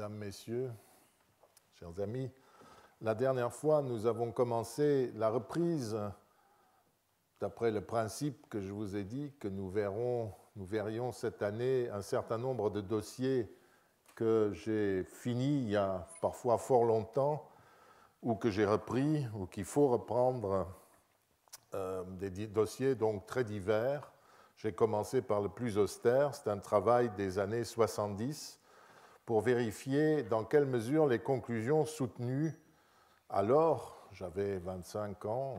Mesdames, Messieurs, chers amis, la dernière fois, nous avons commencé la reprise d'après le principe que je vous ai dit que nous verrons, nous verrions cette année un certain nombre de dossiers que j'ai finis il y a parfois fort longtemps ou que j'ai repris ou qu'il faut reprendre euh, des dossiers donc très divers. J'ai commencé par le plus austère, c'est un travail des années 70 pour vérifier dans quelle mesure les conclusions soutenues alors, j'avais 25 ans,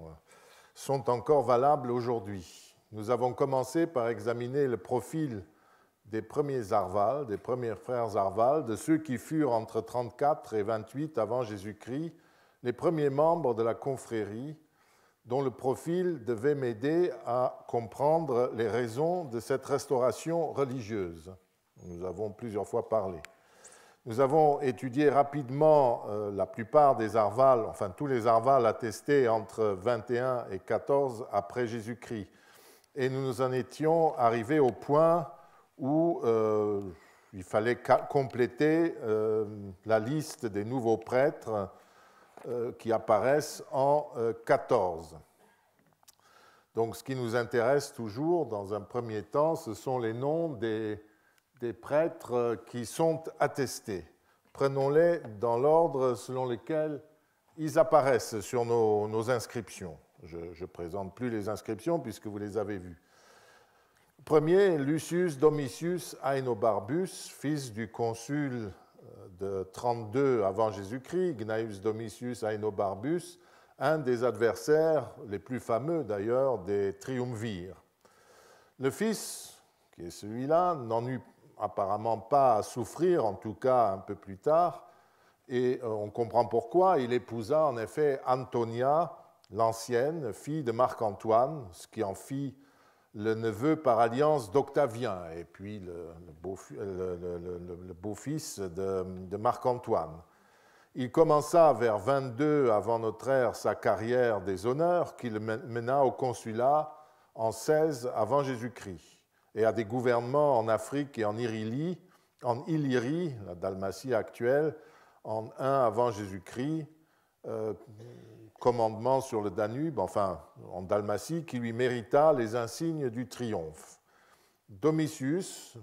sont encore valables aujourd'hui. Nous avons commencé par examiner le profil des premiers Arval, des premiers frères Arval, de ceux qui furent entre 34 et 28 avant Jésus-Christ, les premiers membres de la confrérie, dont le profil devait m'aider à comprendre les raisons de cette restauration religieuse. Nous avons plusieurs fois parlé. Nous avons étudié rapidement euh, la plupart des arvales, enfin tous les arvales attestés entre 21 et 14 après Jésus-Christ. Et nous nous en étions arrivés au point où euh, il fallait compléter euh, la liste des nouveaux prêtres qui apparaissent en 14. Donc ce qui nous intéresse toujours dans un premier temps, ce sont les noms des des prêtres euh, qui sont attestés. Prenons-les dans l'ordre selon lequel ils apparaissent sur nos, inscriptions. Je ne présente plus les inscriptions puisque vous les avez vues. Premier, Lucius Domitius Aenobarbus, fils du consul euh, de 32 avant Jésus-Christ, Gnaeus Domitius Aenobarbus, un des adversaires les plus fameux d'ailleurs des triumvirs. Le fils, qui est celui-là, n'en eut apparemment pas à souffrir, en tout cas un peu plus tard. Et euh, on comprend pourquoi. Il épousa en effet Antonia, l'ancienne, fille de Marc-Antoine, ce qui en fit le neveu par alliance d'Octavien et puis le, beau-fils de, de Marc-Antoine. Il commença vers 22 avant notre ère sa carrière des honneurs qu'il mena au consulat en 16 avant Jésus-Christ et à des gouvernements en Afrique et en Irilie, en Illyrie, la Dalmatie actuelle, en 1 avant Jésus-Christ, euh, commandement sur le Danube, enfin en Dalmatie, qui lui mérita les insignes du triomphe. Domitius,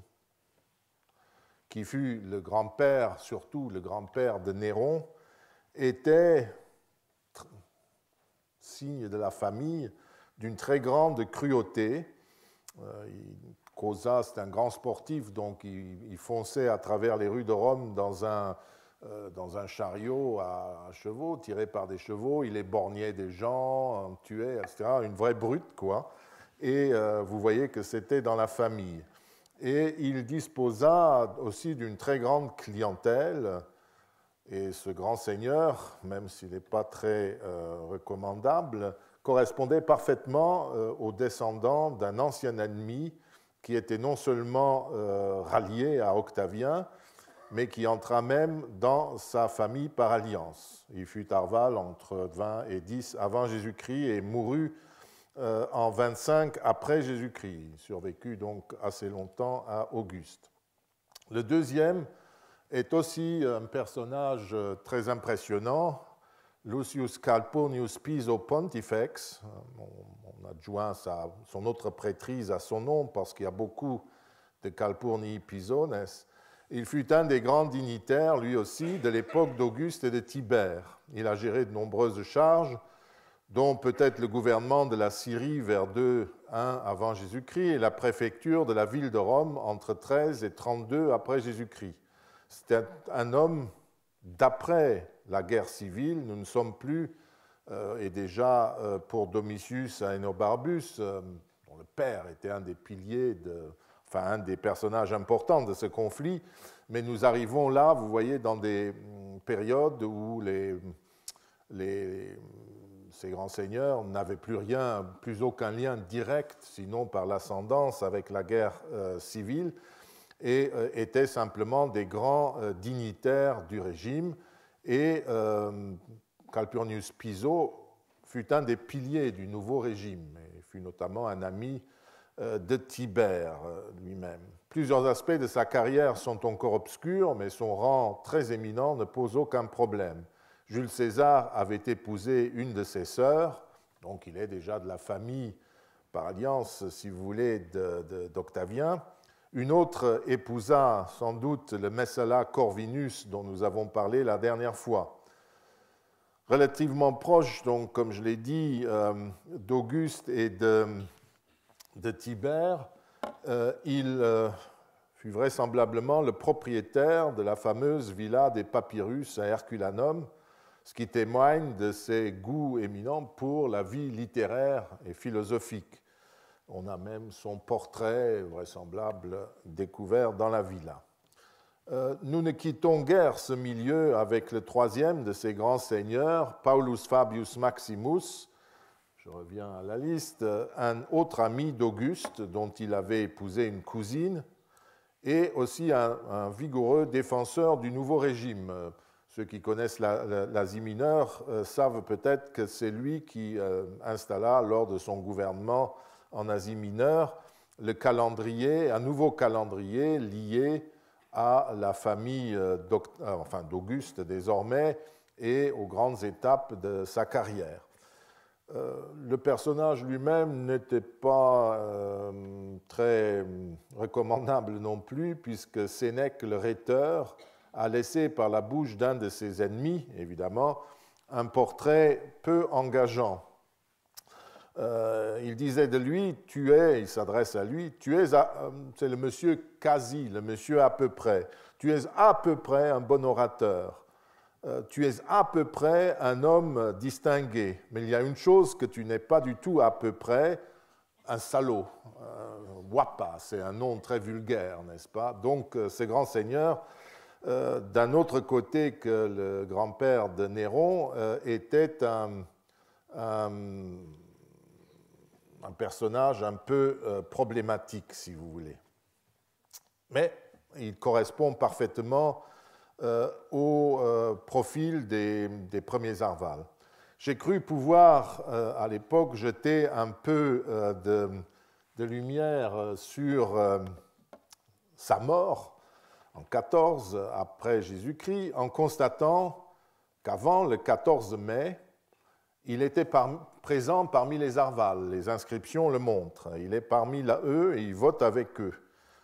qui fut le grand-père, surtout le grand-père de Néron, était signe de la famille d'une très grande cruauté. Euh, Cosa, c'est un grand sportif, donc il, fonçait à travers les rues de Rome dans un, euh, chariot à, chevaux, tiré par des chevaux. Il éborgnait des gens, en tuait, etc. Une vraie brute, quoi. Et euh, vous voyez que c'était dans la famille. Et il disposa aussi d'une très grande clientèle. Et ce grand seigneur, même s'il n'est pas très euh, recommandable, correspondait parfaitement aux descendants d'un ancien ennemi qui était non seulement euh, rallié à Octavien, mais qui entra même dans sa famille par alliance. Il fut Arval entre 20 et 10 avant Jésus-Christ et mourut euh, en 25 après Jésus-Christ. Il survécut donc assez longtemps à Auguste. Le deuxième est aussi un personnage euh, très impressionnant Lucius Calpurnius Piso Pontifex, euh, on, adjoint son autre prêtrise à son nom parce qu'il y a beaucoup de Calpurni Pisones, il fut un des grands dignitaires, lui aussi, de l'époque d'Auguste et de Tibère. Il a géré de nombreuses charges, dont peut-être le gouvernement de la Syrie vers 2-1 avant Jésus-Christ et la préfecture de la ville de Rome entre 13 et 32 après Jésus-Christ. C'était un homme d'après la guerre civile, nous ne sommes plus, euh, et déjà euh, pour Domitius Aenobarbus, euh, dont le père était un des piliers, enfin un des personnages importants de ce conflit, mais nous arrivons là, vous voyez, dans des mm, périodes où ces grands seigneurs n'avaient plus rien, plus aucun lien direct, sinon par l'ascendance avec la guerre civile, et étaient simplement des grands dignitaires du régime. Et euh, Calpurnius Piso fut un des piliers du nouveau régime et fut notamment un ami euh, de Tibère euh, lui-même. Plusieurs aspects de sa carrière sont encore obscurs, mais son rang très éminent ne pose aucun problème. Jules César avait épousé une de ses sœurs, donc il est déjà de la famille, par alliance, si vous voulez, d'Octavien. Une autre épousa sans doute le Messala Corvinus dont nous avons parlé la dernière fois. Relativement proche, donc, comme je l'ai dit, euh, d'Auguste et de, Tibère, euh, il euh, fut vraisemblablement le propriétaire de la fameuse villa des papyrus à Herculanum, ce qui témoigne de ses goûts éminents pour la vie littéraire et philosophique. On a même son portrait vraisemblable découvert dans la villa. Euh, nous ne quittons guère ce milieu avec le troisième de ces grands seigneurs, Paulus Fabius Maximus, je reviens à la liste, un autre ami d'Auguste dont il avait épousé une cousine, et aussi un, vigoureux défenseur du nouveau régime. Ceux qui connaissent l'Asie mineure euh, savent peut-être que c'est lui qui euh, installa lors de son gouvernement en Asie mineure le calendrier, un nouveau calendrier lié à la famille euh, euh, d'Auguste désormais et aux grandes étapes de sa carrière. Euh, le personnage lui-même n'était pas très recommandable non plus, puisque Sénèque le rhéteur a laissé par la bouche d'un de ses ennemis, évidemment, un portrait peu engageant. Euh, il disait de lui, tu es, il s'adresse à lui, tu es, euh, c'est le monsieur quasi, le monsieur à peu près, tu es à peu près un bon orateur, euh, tu es à peu près un homme distingué, mais il y a une chose que tu n'es pas du tout à peu près, un salaud. Wapa, c'est un nom très vulgaire, n'est-ce pas Donc ce grand seigneur, d'un autre côté que le grand-père de Néron, était un un personnage un peu euh, problématique, si vous voulez. Mais il correspond parfaitement euh, au euh, profil des, premiers Arval. J'ai cru pouvoir, à l'époque, jeter un peu de, lumière sur sa mort en 14 après Jésus-Christ, en constatant qu'avant le 14 mai, il était par, présent parmi les Arvals. Les inscriptions le montrent. Il est parmi eux et il vote avec eux.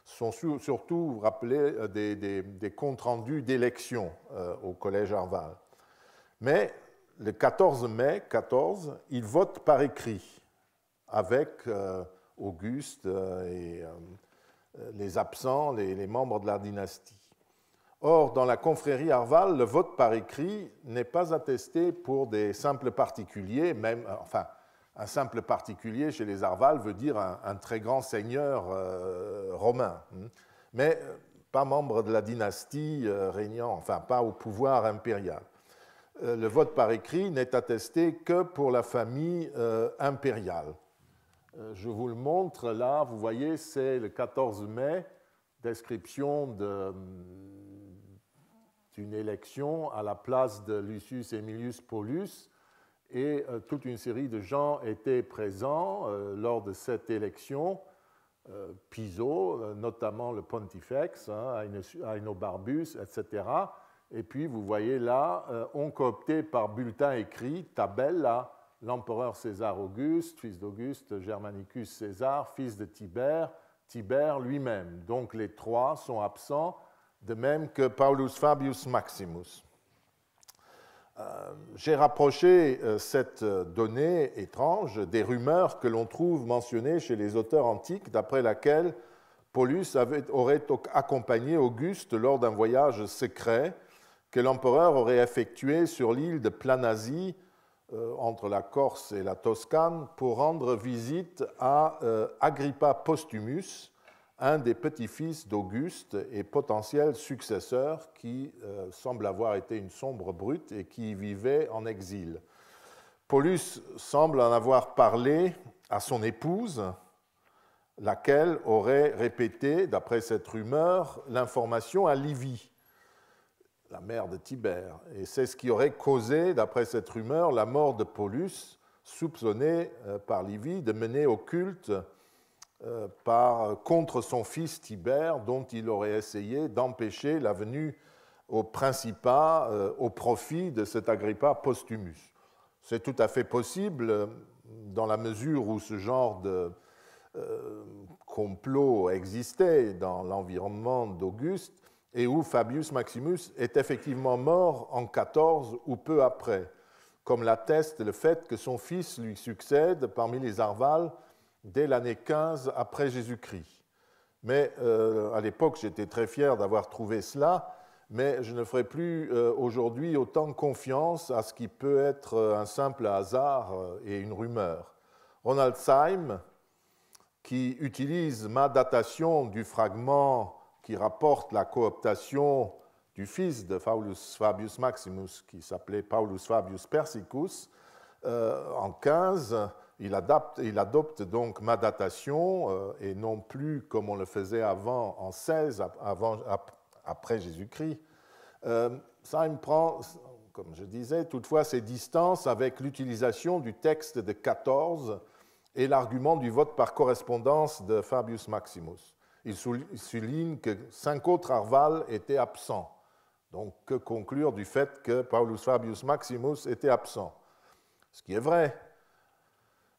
Ce sont surtout rappelés euh, des, des, des comptes rendus d'élections euh, au collège Arval. Mais le 14 mai 14, il vote par écrit avec euh, Auguste et les absents, les, les membres de la dynastie. Or, dans la confrérie Arval, le vote par écrit n'est pas attesté pour des simples particuliers, même, euh, enfin, un simple particulier chez les Arval veut dire un, très grand seigneur euh, romain, hmm. mais euh, pas membre de la dynastie régnant, enfin, pas au pouvoir impérial. le vote par écrit n'est attesté que pour la famille impériale. Je vous le montre là, vous voyez, c'est le 14 mai, description de, hmm, une élection à la place de Lucius Emilius Paulus, et euh, toute une série de gens étaient présents euh, lors de cette élection. Euh, Piso, notamment le pontifex, hein, Aino Barbus, etc. Et puis vous voyez là, ont coopté par bulletin écrit Tabella, l'empereur César Auguste, fils d'Auguste, Germanicus César, fils de Tibère, Tibère lui-même. Donc les trois sont absents de même que Paulus Fabius Maximus. Euh, j'ai rapproché euh, cette euh, donnée étrange des rumeurs que l'on trouve mentionnées chez les auteurs antiques, d'après laquelle Paulus aurait accompagné Auguste lors d'un voyage secret que l'empereur aurait effectué sur l'île de Planasie, entre la Corse et la Toscane, pour rendre visite à Agrippa Postumus, un des petits-fils d'Auguste et potentiel successeur qui euh, semble avoir été une sombre brute et qui vivait en exil. Paulus semble en avoir parlé à son épouse, laquelle aurait répété, d'après cette rumeur, l'information à Livie, la mère de Tibère. Et c'est ce qui aurait causé, d'après cette rumeur, la mort de Paulus, soupçonné euh, par Livie de mener au culte euh, par, euh, contre son fils Tibère, dont il aurait essayé d'empêcher la venue au Principat euh, au profit de cet Agrippa posthumus. C'est tout à fait possible dans la mesure où ce genre de complot existait dans l'environnement d'Auguste et où Fabius Maximus est effectivement mort en 14 ou peu après, comme l'atteste le fait que son fils lui succède parmi les Arvales dès l'année 15 après Jésus-Christ. Mais euh, à l'époque, j'étais très fier d'avoir trouvé cela, mais je ne ferai plus euh, aujourd'hui autant confiance à ce qui peut être euh, un simple hasard et une rumeur. Ronald Syme, qui utilise ma datation du fragment qui rapporte la cooptation du fils de Paulus Fabius Maximus, qui s'appelait Paulus Fabius Persicus, en 15, il, adopte donc ma datation euh, et non plus comme on le faisait avant en 16, après Jésus-Christ. Euh, ça prend, comme je disais, toutefois ses distances avec l'utilisation du texte de 14 et l'argument du vote par correspondance de Fabius Maximus. Il souligne que cinq autres arvales étaient absents. Donc, que conclure du fait que Paulus Fabius Maximus était absent Ce qui est vrai,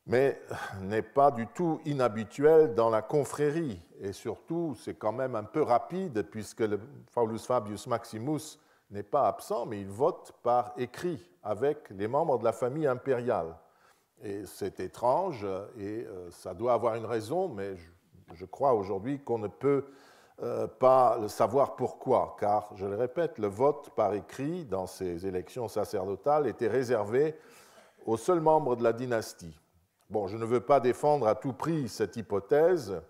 mais n'est pas du tout inhabituel dans la confrérie. Et surtout, c'est quand même un peu rapide, puisque le Fabius Maximus n'est pas absent, mais il vote par écrit avec les membres de la famille impériale. Et c'est étrange, et euh, ça doit avoir une raison, mais je, crois aujourd'hui qu'on ne peut euh, pas le savoir pourquoi, car, je le répète, le vote par écrit dans ces élections sacerdotales était réservé aux seuls membres de la dynastie. Bon, je ne veux pas défendre à tout prix cette hypothèse,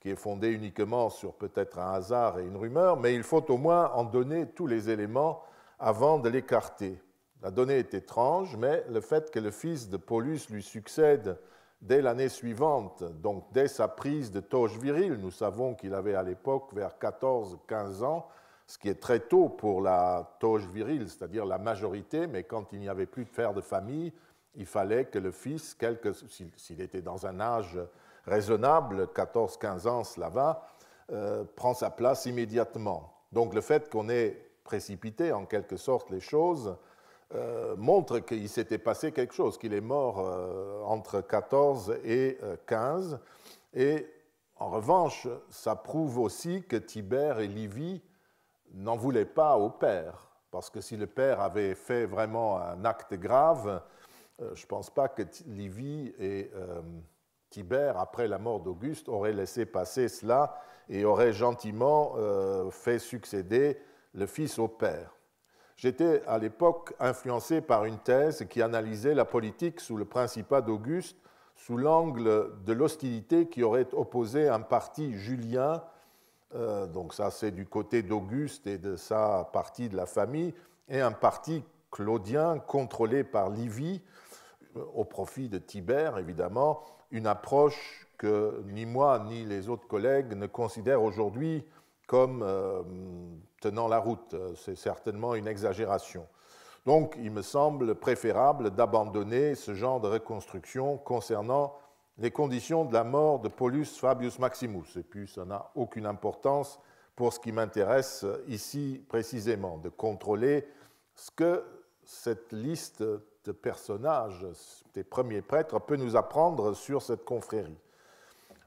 qui est fondée uniquement sur peut-être un hasard et une rumeur, mais il faut au moins en donner tous les éléments avant de l'écarter. La donnée est étrange, mais le fait que le fils de Paulus lui succède dès l'année suivante, donc dès sa prise de toge virile, nous savons qu'il avait à l'époque vers 14-15 ans, ce qui est très tôt pour la toge virile, c'est-à-dire la majorité, mais quand il n'y avait plus de faire de famille, il fallait que le fils, s'il était dans un âge raisonnable, 14-15 ans, cela va, euh, prend sa place immédiatement. Donc le fait qu'on ait précipité en quelque sorte les choses euh, montre qu'il s'était passé quelque chose, qu'il est mort euh, entre 14 et 15. Et en revanche, ça prouve aussi que Tibère et Livy n'en voulaient pas au père, parce que si le père avait fait vraiment un acte grave, euh, je ne pense pas que Livy et euh, Tibère, après la mort d'Auguste, auraient laissé passer cela et auraient gentiment euh, fait succéder le fils au père. J'étais à l'époque influencé par une thèse qui analysait la politique sous le principat d'Auguste sous l'angle de l'hostilité qui aurait opposé un parti julien, donc ça c'est du côté d'Auguste et de sa partie de la famille, et un parti claudien contrôlé par Livy. Euh, au profit de Tibère, évidemment, une approche que ni moi ni les autres collègues ne considèrent aujourd'hui comme euh, tenant la route. C'est certainement une exagération. Donc, il me semble préférable d'abandonner ce genre de reconstruction concernant les conditions de la mort de Paulus Fabius Maximus. Et puis, ça n'a aucune importance pour ce qui m'intéresse ici précisément, de contrôler ce que cette liste personnage des premiers prêtres peut nous apprendre sur cette confrérie.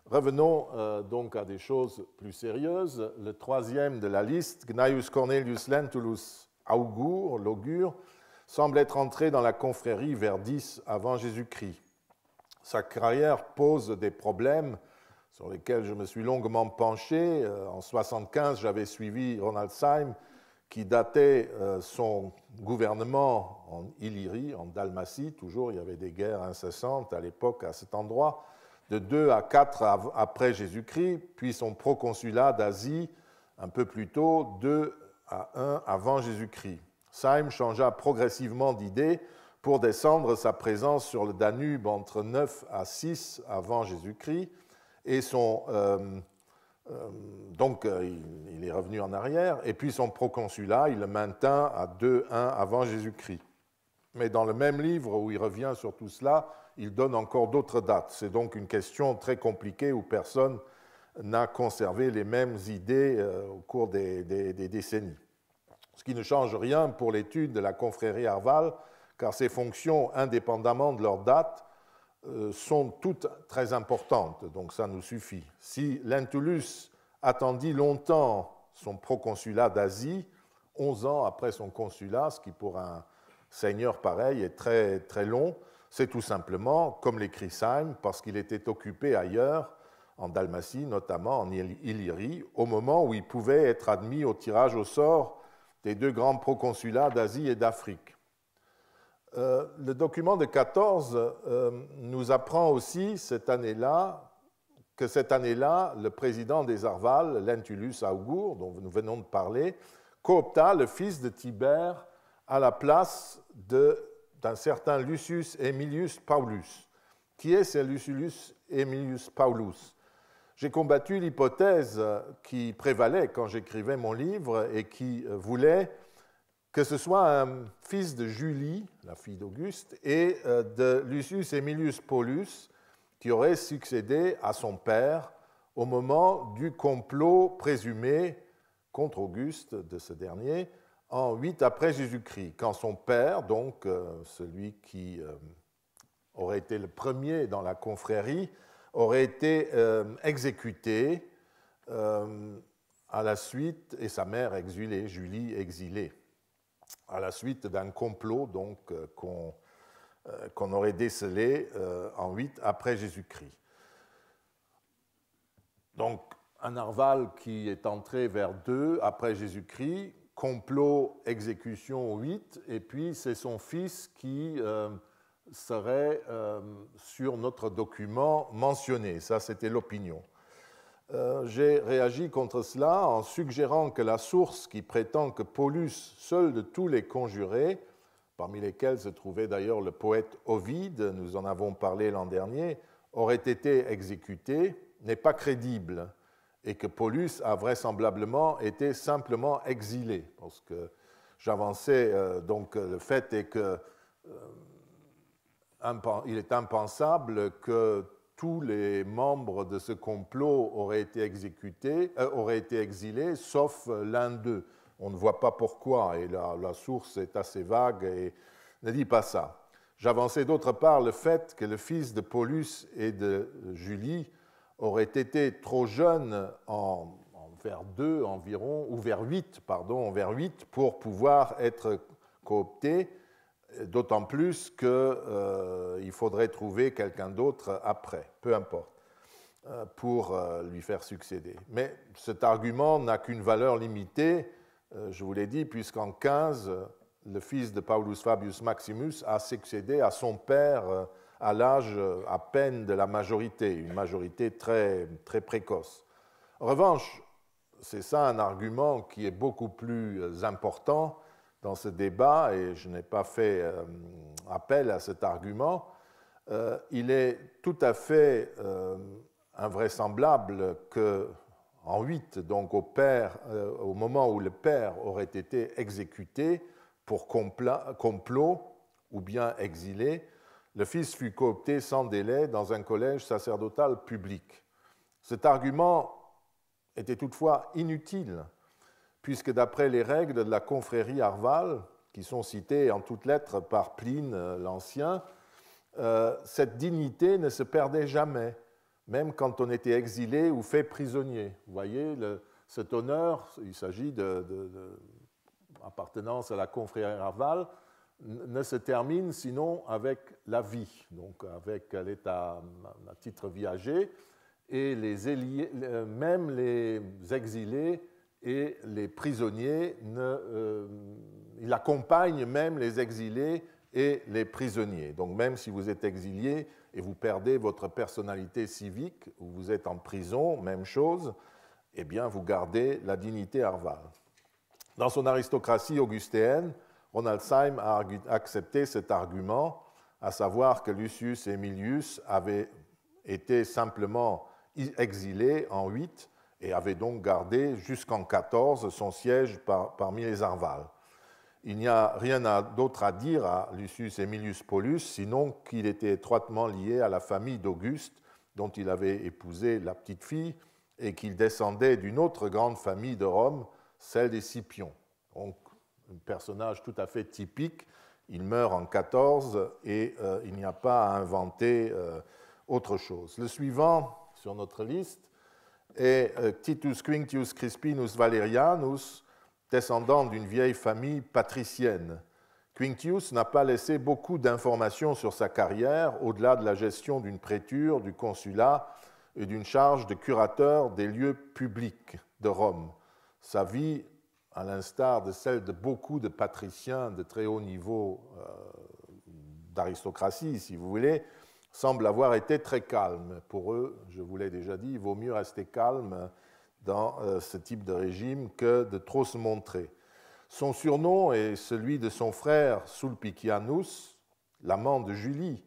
Revenons euh, donc à des choses plus sérieuses. Le troisième de la liste, Gnaeus Cornelius Lentulus Augur, l'augure, semble être entré dans la confrérie vers 10 avant Jésus-Christ. Sa carrière pose des problèmes sur lesquels je me suis longuement penché. Euh, en 75, j'avais suivi Ronald Syme qui datait euh, son gouvernement en Illyrie, en Dalmatie, toujours il y avait des guerres incessantes à l'époque à cet endroit, de 2 à 4 après Jésus-Christ, puis son proconsulat d'Asie un peu plus tôt, 2 à 1 avant Jésus-Christ. Saïm changea progressivement d'idée pour descendre sa présence sur le Danube entre 9 à 6 avant Jésus-Christ et son euh, euh, donc euh, il, est revenu en arrière, et puis son proconsulat, il le maintint à 2-1 avant Jésus-Christ. Mais dans le même livre où il revient sur tout cela, il donne encore d'autres dates. C'est donc une question très compliquée où personne n'a conservé les mêmes idées euh, au cours des, des décennies. Ce qui ne change rien pour l'étude de la confrérie Arval, car ses fonctions, indépendamment de leur date, euh, sont toutes très importantes, donc ça nous suffit. Si Lentulus attendit longtemps son proconsulat d'Asie, 11 ans après son consulat, ce qui pour un seigneur pareil est très, très long, c'est tout simplement, comme l'écrit Syme, parce qu'il était occupé ailleurs, en Dalmatie notamment, en Illyrie, au moment où il pouvait être admis au tirage au sort des deux grands proconsulats d'Asie et d'Afrique. Euh, le document de 14 euh, nous apprend aussi cette année-là que cette année-là, le président des Arval, Lentulus Augur, dont nous venons de parler, coopta le fils de Tibère à la place d'un certain Lucius Aemilius Paulus. Qui est ce Lucius Aemilius Paulus J'ai combattu l'hypothèse qui prévalait quand j'écrivais mon livre et qui euh, voulait que ce soit un fils de Julie, la fille d'Auguste, et euh, de Lucius Emilius Paulus, qui aurait succédé à son père au moment du complot présumé contre Auguste de ce dernier en 8 après Jésus-Christ, quand son père, donc euh, celui qui euh, aurait été le premier dans la confrérie, aurait été exécuté à la suite et sa mère exilée, Julie exilée à la suite d'un complot donc euh, euh, qu'on aurait décelé euh, en 8 après Jésus-Christ. Donc un narval qui est entré vers 2 après Jésus-Christ, complot, exécution 8, et puis c'est son fils qui serait sur notre document mentionné. Ça, c'était l'opinion. Euh, j'ai réagi contre cela en suggérant que la source qui prétend que Paulus, seul de tous les conjurés, parmi lesquels se trouvait d'ailleurs le poète Ovide, nous en avons parlé l'an dernier, aurait été exécuté, n'est pas crédible et que Paulus a vraisemblablement été simplement exilé. Parce que j'avançais, euh, donc euh, le fait est que il est impensable que tous les membres de ce complot auraient été exécutés, euh, auraient été exilés, sauf euh, l'un d'eux. On ne voit pas pourquoi, et la, source est assez vague et ne dit pas ça. J'avançais d'autre part le fait que le fils de Paulus et de Julie aurait été trop jeune, en, vers 2 environ, ou vers 8, pardon, vers 8, pour pouvoir être coopté D'autant plus qu'il euh, faudrait trouver quelqu'un d'autre après, peu importe, euh, pour euh, lui faire succéder. Mais cet argument n'a qu'une valeur limitée, je vous l'ai dit, puisqu'en 15, le fils de Paulus Fabius Maximus a succédé à son père à l'âge à peine de la majorité, une majorité très précoce. En revanche, c'est ça un argument qui est beaucoup plus important dans ce débat, et je n'ai pas fait euh, appel à cet argument, euh, il est tout à fait euh, invraisemblable que en 8, donc au, au moment où le père aurait été exécuté pour complot ou bien exilé, le fils fut coopté sans délai dans un collège sacerdotal public. Cet argument était toutefois inutile puisque d'après les règles de la confrérie Arval, qui sont citées en toutes lettres par Pline euh, l'Ancien, euh, cette dignité ne se perdait jamais, même quand on était exilé ou fait prisonnier. Vous voyez, cet honneur, il s'agit de, à la confrérie Arval, ne se termine sinon avec la vie, donc avec l'état à titre viager, et euh, même les exilés et les prisonniers, ne, euh, il accompagne même les exilés et les prisonniers. Donc même si vous êtes exilé et vous perdez votre personnalité civique, ou vous êtes en prison, même chose, eh bien vous gardez la dignité Arval. Dans son aristocratie augustéenne, Ronaldsheim a accepté cet argument, à savoir que Lucius et avait avaient été simplement exilés en 8 et avait donc gardé jusqu'en 14 son siège parmi les Arvales. Il n'y a rien d'autre à dire à Lucius Aemilius Paulus, sinon qu'il était étroitement lié à la famille d'Auguste, dont il avait épousé la petite fille, et qu'il descendait d'une autre grande famille de Rome, celle des Scipions. Donc, un personnage tout à fait typique. Il meurt en 14 et euh, il n'y a pas à inventer euh, autre chose. Le suivant sur notre liste, et euh, Titus Quintius Crispinus Valerianus, descendant d'une vieille famille patricienne. Quintius n'a pas laissé beaucoup d'informations sur sa carrière, au-delà de la gestion d'une préture, du consulat et d'une charge de curateur des lieux publics de Rome. Sa vie, à l'instar de celle de beaucoup de patriciens de très haut niveau euh, d'aristocratie, si vous voulez, semble avoir été très calme. Pour eux, je vous l'ai déjà dit, il vaut mieux rester calme dans euh, ce type de régime que de trop se montrer. Son surnom est celui de son frère Sulpicianus, l'amant de Julie,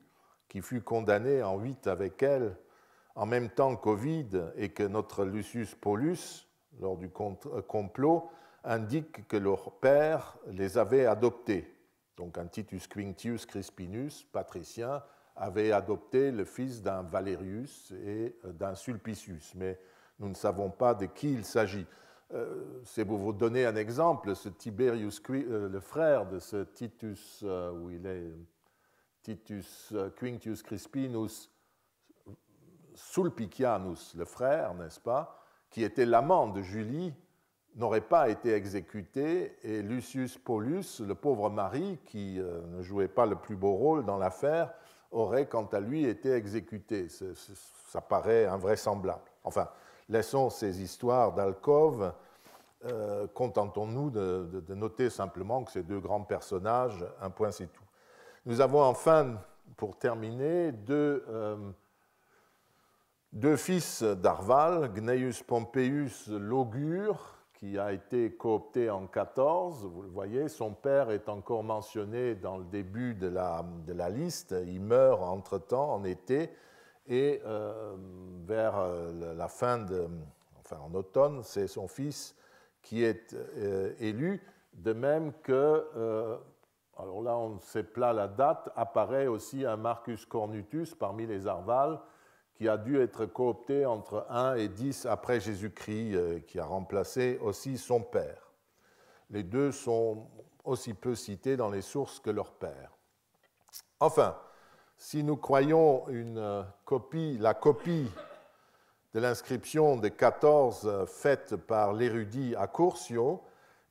qui fut condamné en huit avec elle, en même temps qu'Ovide et que notre Lucius Paulus, lors du euh, complot, indique que leur père les avait adoptés. Donc un Titus Quintius Crispinus, patricien, avait adopté le fils d'un Valerius et euh, d'un Sulpicius, mais nous ne savons pas de qui il s'agit. Si euh, c'est pour vous donner un exemple, ce Tiberius, euh, le frère de ce Titus, où il est Titus Quintius Crispinus Sulpicianus, le frère, n'est-ce pas, qui était l'amant de Julie, n'aurait pas été exécuté et Lucius Paulus, le pauvre mari qui ne jouait pas le plus beau rôle dans l'affaire, aurait quant à lui été exécuté. Ça, paraît invraisemblable. Enfin, laissons ces histoires d'alcôve. Euh, contentons-nous de, noter simplement que ces deux grands personnages, un point c'est tout. Nous avons enfin, pour terminer, deux, euh, fils d'Arval, Gnaeus Pompeius l'Augure, qui a été coopté en 14. Vous le voyez, son père est encore mentionné dans le début de la, de la liste. Il meurt entre-temps en été et euh, vers euh, la fin de, enfin en automne, c'est son fils qui est euh, élu, de même que, alors là on ne sait pas la date, apparaît aussi un Marcus Cornutus parmi les Arvales, qui a dû être coopté entre 1 et 10 après Jésus-Christ, euh, qui a remplacé aussi son père. Les deux sont aussi peu cités dans les sources que leur père. Enfin, si nous croyons une euh, copie, la copie de l'inscription des 14 euh, faite par l'érudit à Curcio,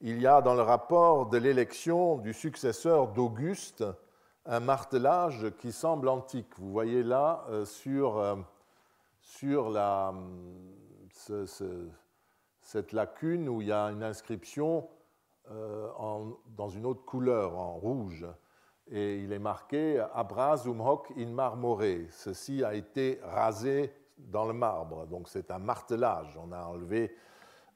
il y a dans le rapport de l'élection du successeur d'Auguste un martelage qui semble antique. Vous voyez là sur sur la, hum, cette lacune où il y a une inscription euh, dans une autre couleur, en rouge. Et il est marqué Abrazum hoc in marmore. Ceci a été rasé dans le marbre. Donc c'est un martelage. On a enlevé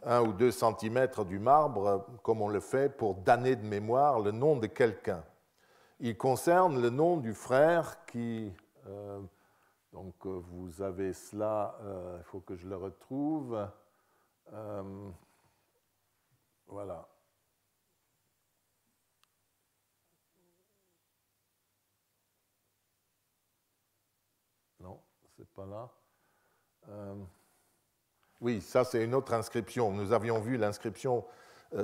un ou deux centimètres du marbre, comme on le fait pour damner de mémoire le nom de quelqu'un. Il concerne le nom du frère qui euh, donc euh, vous avez cela, euh, il faut que je le retrouve. Euh, voilà. Non, n'est pas là. oui, ça c'est une autre inscription. Nous avions vu l'inscription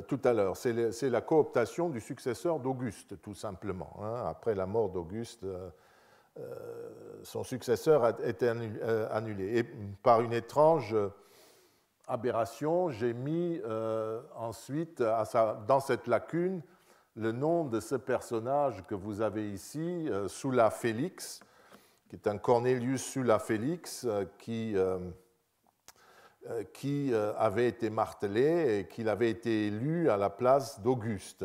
tout à l'heure. C'est la cooptation du successeur d'Auguste, tout simplement. Hein, après la mort d'Auguste son successeur a été euh, annulé. Et par une étrange euh, aberration, j'ai mis euh, ensuite dans cette lacune le nom de ce personnage que vous avez ici, euh, Sulla Félix, qui est un Cornelius Sulla Félix qui, qui avait été martelé et qu'il avait été élu à la place d'Auguste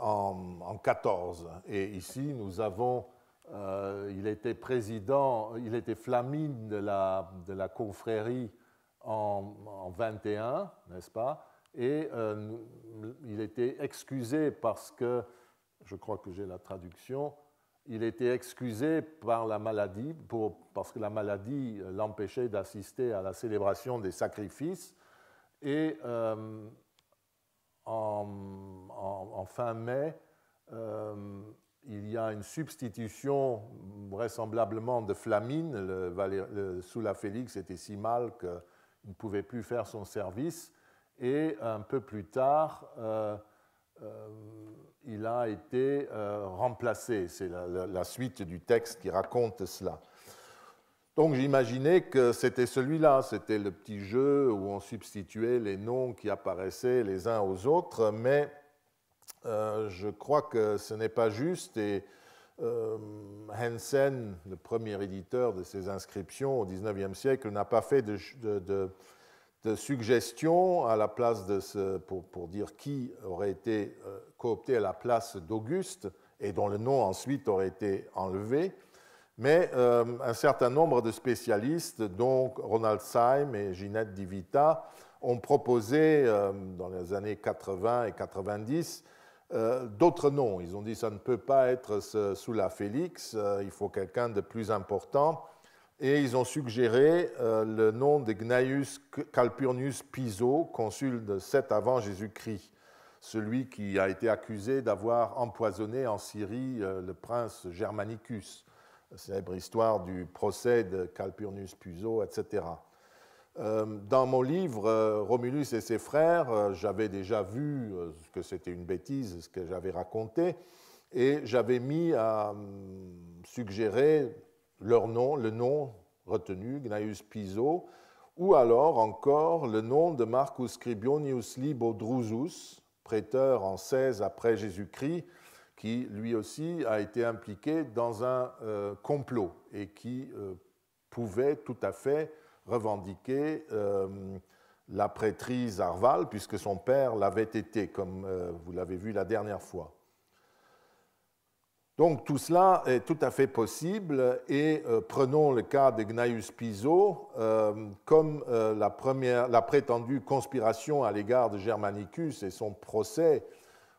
en, en, 14. Et ici, nous avons euh, il était président, il était flamine de la, de la confrérie en, 21, n'est-ce pas Et euh, il était excusé parce que, je crois que j'ai la traduction, il était excusé par la maladie, pour, parce que la maladie euh, l'empêchait d'assister à la célébration des sacrifices. Et en, en, fin mai, il y a une substitution vraisemblablement de Flamine. Sous la Félix était si mal qu'il ne pouvait plus faire son service. Et un peu plus tard, euh, euh, il a été euh, remplacé. C'est la, la, suite du texte qui raconte cela. Donc j'imaginais que c'était celui-là, c'était le petit jeu où on substituait les noms qui apparaissaient les uns aux autres, mais euh, je crois que ce n'est pas juste et euh, Hansen, le premier éditeur de ces inscriptions au XIXe siècle, n'a pas fait de, suggestion à la place de ce, pour, dire qui aurait été euh, coopté à la place d'Auguste et dont le nom ensuite aurait été enlevé. Mais un certain nombre de spécialistes, dont Ronald Syme et Ginette Divita, ont proposé dans les années 80 et 90 euh, d'autres noms. Ils ont dit ça ne peut pas être sous la Félix, euh, il faut quelqu'un de plus important. Et ils ont suggéré euh, le nom de Gnaeus Calpurnius Piso, consul de 7 avant Jésus-Christ, celui qui a été accusé d'avoir empoisonné en Syrie le prince Germanicus, célèbre histoire du procès de Calpurnius Piso, etc. Euh, dans mon livre euh, Romulus et ses frères, euh, j'avais déjà vu que c'était une bêtise, ce que j'avais raconté, et j'avais mis à hum, suggérer leur nom, le nom retenu, Gnaeus Piso, ou alors encore le nom de Marcus Scribionius Libo Drusus, prêteur en 16 après Jésus-Christ, qui lui aussi a été impliqué dans un complot et qui pouvait tout à fait revendiquer euh, la prêtrise Arval, puisque son père l'avait été, comme euh, vous l'avez vu la dernière fois. Donc tout cela est tout à fait possible et euh, prenons le cas de Gnaeus Piso comme la, la prétendue conspiration à l'égard de Germanicus et son procès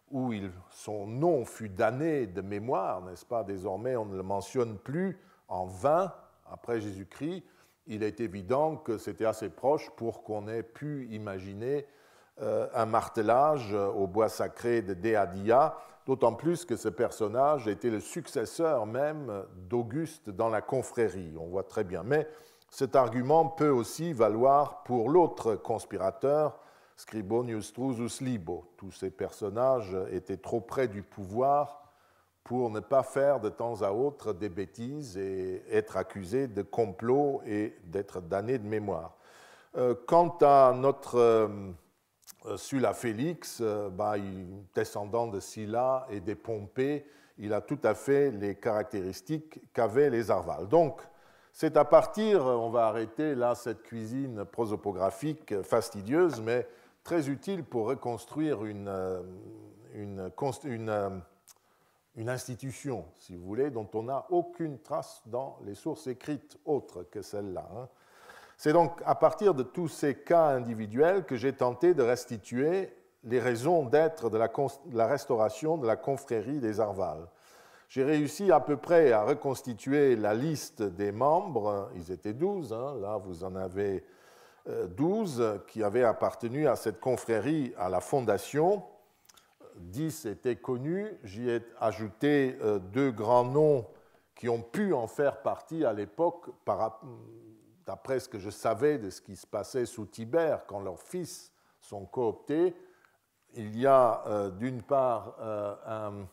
où son nom fut damné de mémoire, n'est-ce pas Désormais on ne le mentionne plus en vain après Jésus-Christ il est évident que c'était assez proche pour qu'on ait pu imaginer euh, un martelage au bois sacré de Deadia, d'autant plus que ce personnage était le successeur même d'Auguste dans la confrérie, on voit très bien. Mais cet argument peut aussi valoir pour l'autre conspirateur, Scribonius Drusus Libo. Tous ces personnages étaient trop près du pouvoir pour ne pas faire de temps à autre des bêtises et être accusé de complot et d'être damné de mémoire. Euh, quant à notre euh, euh, Sulla Félix, bah, descendant de Silla et des Pompées, il a tout à fait les caractéristiques qu'avaient les Arvales. Donc, c'est à partir, on va arrêter là cette cuisine prosopographique fastidieuse, mais très utile pour reconstruire une, une, une une institution, si vous voulez, dont on n'a aucune trace dans les sources écrites autres que celle là hein. C'est donc à partir de tous ces cas individuels que j'ai tenté de restituer les raisons d'être de, la, restauration de la confrérie des Arvales. J'ai réussi à peu près à reconstituer la liste des membres, hein. ils étaient 12, hein. là vous en avez 12 euh, qui avaient appartenu à cette confrérie à la fondation, 10 étaient connus. J'y ai ajouté euh, deux grands noms qui ont pu en faire partie à l'époque, d'après ce que je savais de ce qui se passait sous Tibère quand leurs fils sont cooptés. Il y a euh, d'une part euh, un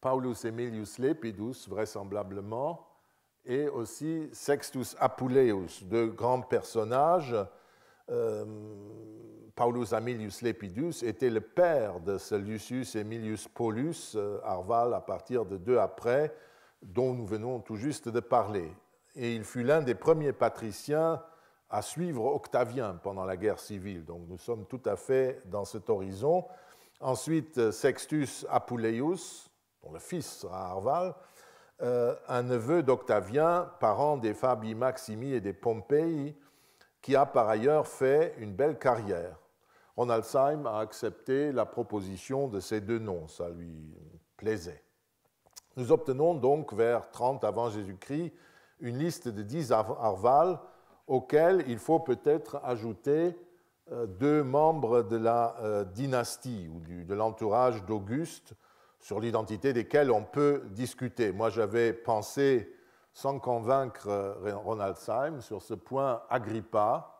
Paulus Emilius Lepidus, vraisemblablement, et aussi Sextus Apuleius, deux grands personnages. Paulus Amilius Lepidus était le père de ce Lucius Emilius Paulus euh, Arval à partir de deux après, dont nous venons tout juste de parler. Et il fut l'un des premiers patriciens à suivre Octavien pendant la guerre civile. Donc nous sommes tout à fait dans cet horizon. Ensuite, euh, Sextus Apuleius, dont le fils sera Arval, euh, un neveu d'Octavien, parent des Fabi Maximi et des Pompéi, qui a par ailleurs fait une belle carrière. Ronald Ronaldsheim a accepté la proposition de ces deux noms, ça lui plaisait. Nous obtenons donc vers 30 avant Jésus-Christ une liste de dix arvales auxquels il faut peut-être ajouter euh, deux membres de la euh, dynastie ou de l'entourage d'Auguste sur l'identité desquels on peut discuter. Moi j'avais pensé, sans convaincre euh, Ronald Syme, sur ce point Agrippa,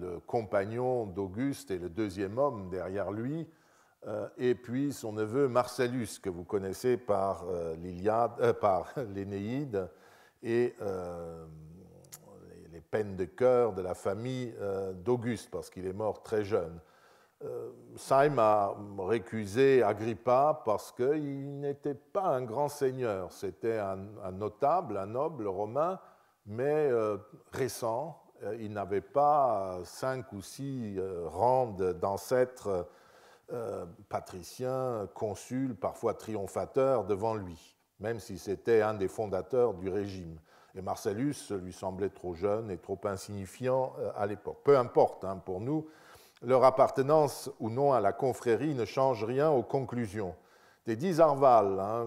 le compagnon d'Auguste et le deuxième homme derrière lui, euh, et puis son neveu Marcellus, que vous connaissez par euh, euh, l'Énéide et les peines de cœur de la famille d'Auguste, parce qu'il est mort très jeune. Saïm a récusé Agrippa parce qu'il n'était pas un grand seigneur, c'était un, notable, un noble romain, mais récent, euh, il n'avait pas euh, cinq ou six euh, rangs d'ancêtres patriciens, consuls, parfois triomphateurs devant lui, même si c'était un des fondateurs du régime. Et Marcellus lui semblait trop jeune et trop insignifiant à l'époque. Peu importe, hein, pour nous, leur appartenance ou non à la confrérie ne change rien aux conclusions. Des dix arvals, hein,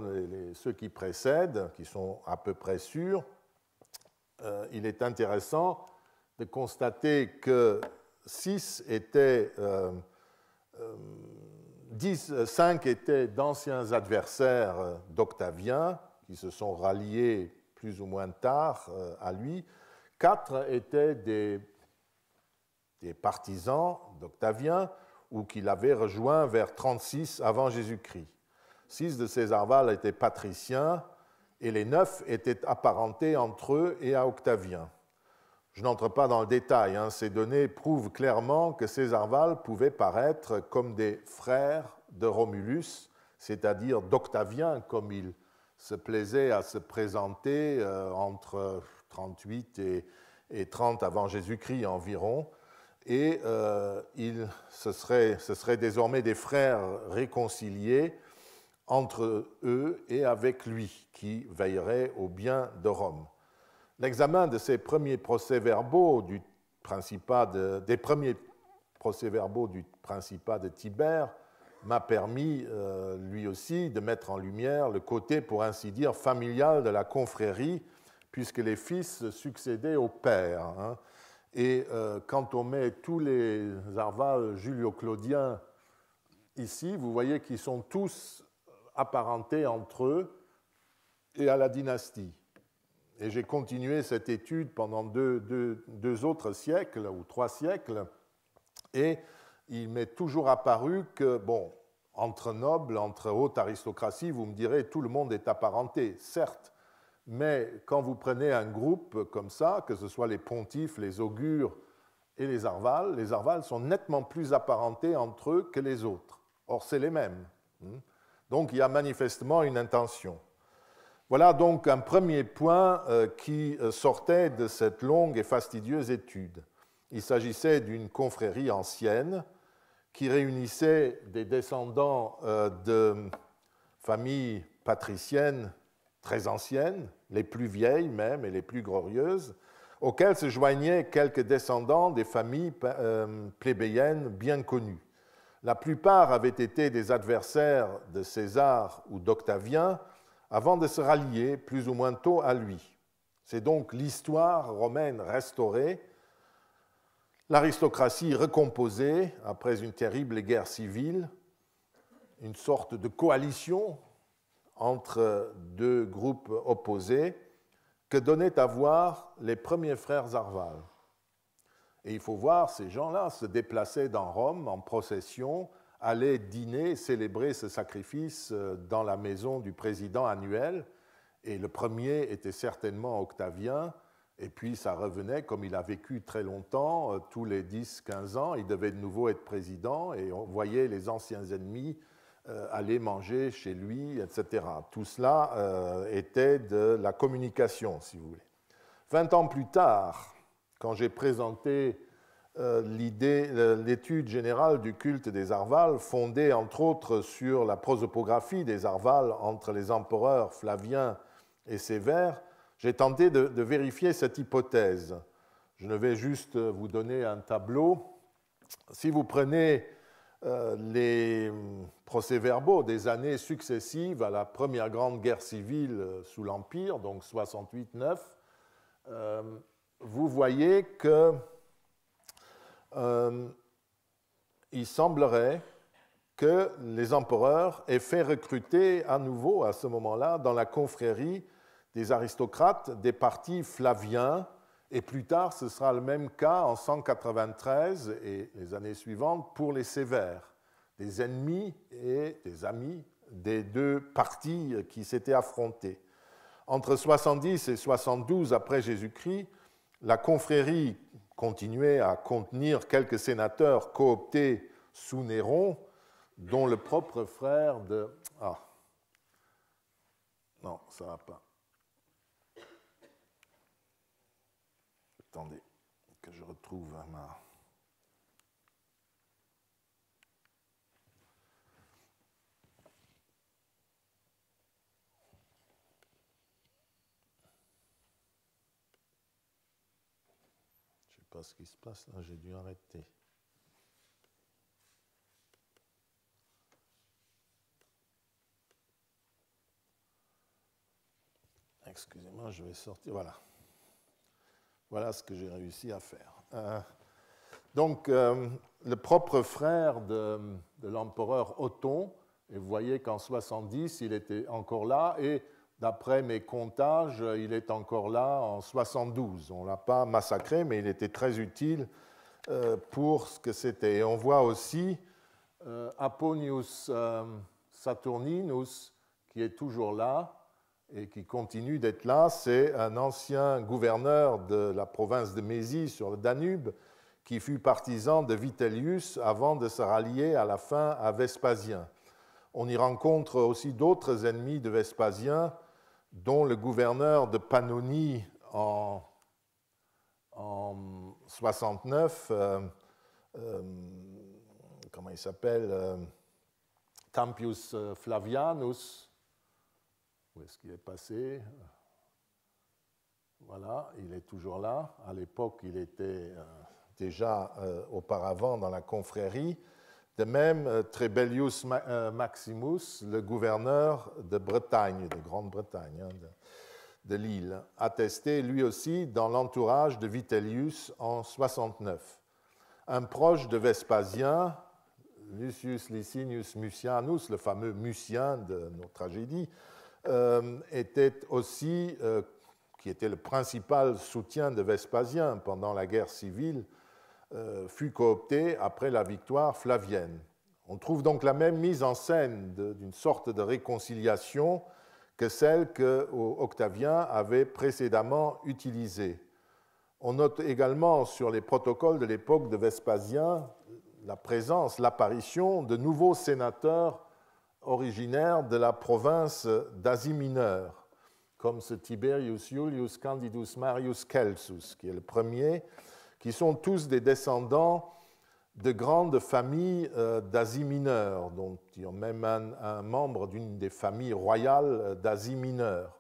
ceux qui précèdent, qui sont à peu près sûrs, il est intéressant de constater que 6 étaient, 5 euh, euh, étaient d'anciens adversaires d'Octavien qui se sont ralliés plus ou moins tard euh, à lui. 4 étaient des, partisans d'Octavien ou qu'il avait rejoint vers 36 avant Jésus-Christ. Six de ces arvales étaient patriciens et les neuf étaient apparentés entre eux et à Octavien. Je n'entre pas dans le détail, hein. ces données prouvent clairement que Césarval pouvait pouvaient paraître comme des frères de Romulus, c'est-à-dire d'Octavien, comme il se plaisait à se présenter euh, entre 38 et, 30 avant Jésus-Christ environ, et euh, ce, seraient désormais des frères réconciliés entre eux et avec lui, qui veillerait au bien de Rome. L'examen de ces premiers procès-verbaux du principat des premiers procès-verbaux du principat de Tibère m'a permis, euh, lui aussi, de mettre en lumière le côté, pour ainsi dire, familial de la confrérie, puisque les fils succédaient au père. Hein. Et euh, quand on met tous les arvales julio-claudiens ici, vous voyez qu'ils sont tous apparentés entre eux et à la dynastie et j'ai continué cette étude pendant deux, autres siècles ou trois siècles, et il m'est toujours apparu que, bon, entre nobles, entre haute aristocratie, vous me direz, tout le monde est apparenté, certes, mais quand vous prenez un groupe comme ça, que ce soit les pontifes, les augures et les arvales, les arvales sont nettement plus apparentés entre eux que les autres. Or, c'est les mêmes. Hmm. Donc, il y a manifestement une intention. Voilà donc un premier point euh, qui euh, sortait de cette longue et fastidieuse étude. Il s'agissait d'une confrérie ancienne qui réunissait des descendants euh, de familles patriciennes très anciennes, les plus vieilles même et les plus glorieuses, auxquelles se joignaient quelques descendants des familles plébéiennes bien connues. La plupart avaient été des adversaires de César ou d'Octavien, avant de se rallier plus ou moins tôt à lui. C'est donc l'histoire romaine restaurée, l'aristocratie recomposée après une terrible guerre civile, une sorte de coalition entre deux groupes opposés que donnaient à voir les premiers frères Arval. Et il faut voir, ces gens-là se déplacer dans Rome en procession allait dîner, célébrer ce sacrifice euh, dans la maison du président annuel. Et le premier était certainement Octavien. Et puis ça revenait, comme il a vécu très longtemps, euh, tous les 10-15 ans, il devait de nouveau être président et on voyait les anciens ennemis euh, aller manger chez lui, etc. Tout cela était de la communication, si vous voulez. Vingt ans plus tard, quand j'ai présenté euh, euh, l'étude générale du culte des Arvales, fondée entre autres sur la prosopographie des Arvales entre les empereurs Flavien et Sévère, j'ai tenté de, vérifier cette hypothèse. Je ne vais juste vous donner un tableau. Si vous prenez euh, les procès-verbaux des années successives à la première grande guerre civile sous l'Empire, donc 68-9, vous voyez que euh, il semblerait que les empereurs aient fait recruter à nouveau à ce moment-là dans la confrérie des aristocrates des partis flaviens, et plus tard ce sera le même cas en 193 et les années suivantes pour les sévères, des ennemis et des amis des deux partis qui s'étaient affrontés. Entre 70 et 72 après Jésus-Christ, la confrérie continuer à contenir quelques sénateurs cooptés sous Néron, dont le propre frère de... Ah, non, ça va pas. Attendez, que je retrouve ma... ce qui se passe là, j'ai dû arrêter. Excusez-moi, je vais sortir. Voilà. Voilà ce que j'ai réussi à faire. Euh, donc, euh, le propre frère de, de l'empereur Othon, et vous voyez qu'en 70, il était encore là, et D'après mes comptages, il est encore là en 72. On ne l'a pas massacré, mais il était très utile euh, pour ce que c'était. Et on voit aussi euh, Aponius euh, Saturninus, qui est toujours là et qui continue d'être là. C'est un ancien gouverneur de la province de Mésie sur le Danube, qui fut partisan de Vitellius avant de se rallier à la fin à Vespasien. On y rencontre aussi d'autres ennemis de Vespasien, dont le gouverneur de Pannonie en, 69, euh, euh, comment il s'appelle Tampius euh, Flavianus. Où est-ce qu'il est passé Voilà, il est toujours là. À l'époque, il était déjà auparavant dans la confrérie. De même, euh, Trebellius euh, Maximus, le gouverneur de Bretagne, de Grande-Bretagne, hein, de, l'île, attesté lui aussi dans l'entourage de Vitellius en 69. Un proche de Vespasien, Lucius Licinius Mucianus, le fameux Mucien de nos tragédies, euh, était aussi, qui était le principal soutien de Vespasien pendant la guerre civile, euh, fut coopté après la victoire flavienne. On trouve donc la même mise en scène d'une sorte de réconciliation que celle que Octavien avait précédemment utilisée. On note également sur les protocoles de l'époque de Vespasien euh, la présence, l'apparition de nouveaux sénateurs originaires de la province d'Asie mineure, comme ce Tiberius Julius Candidus Marius Celsus, qui est le premier, qui sont tous des descendants de grandes familles euh, d'Asie mineure, dont il y même un, membre d'une des familles royales euh, d'Asie mineure.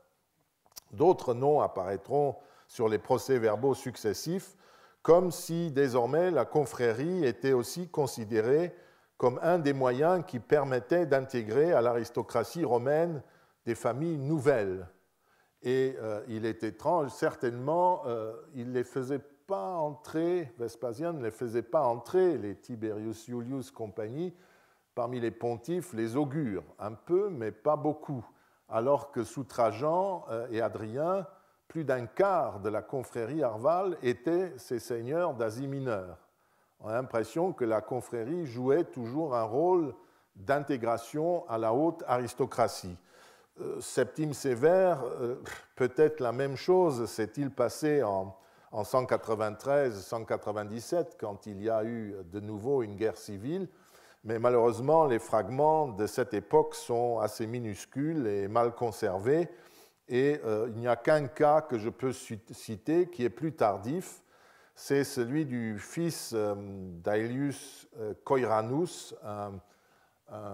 D'autres noms apparaîtront sur les procès-verbaux successifs, comme si désormais la confrérie était aussi considérée comme un des moyens qui permettait d'intégrer à l'aristocratie romaine des familles nouvelles. Et euh, il est étrange, certainement, il les faisait pas entrer, Vespasien ne les faisait pas entrer les Tiberius Julius compagnie parmi les pontifes, les augures, un peu, mais pas beaucoup, alors que sous Trajan euh, et Adrien, plus d'un quart de la confrérie arval étaient ces seigneurs d'Asie mineure. On a l'impression que la confrérie jouait toujours un rôle d'intégration à la haute aristocratie. Euh, Septime Sévère, euh, peut-être la même chose s'est-il passé en en 193-197, quand il y a eu de nouveau une guerre civile, mais malheureusement, les fragments de cette époque sont assez minuscules et mal conservés, et euh, il n'y a qu'un cas que je peux citer qui est plus tardif, c'est celui du fils euh, d'Aelius euh, Coiranus, un,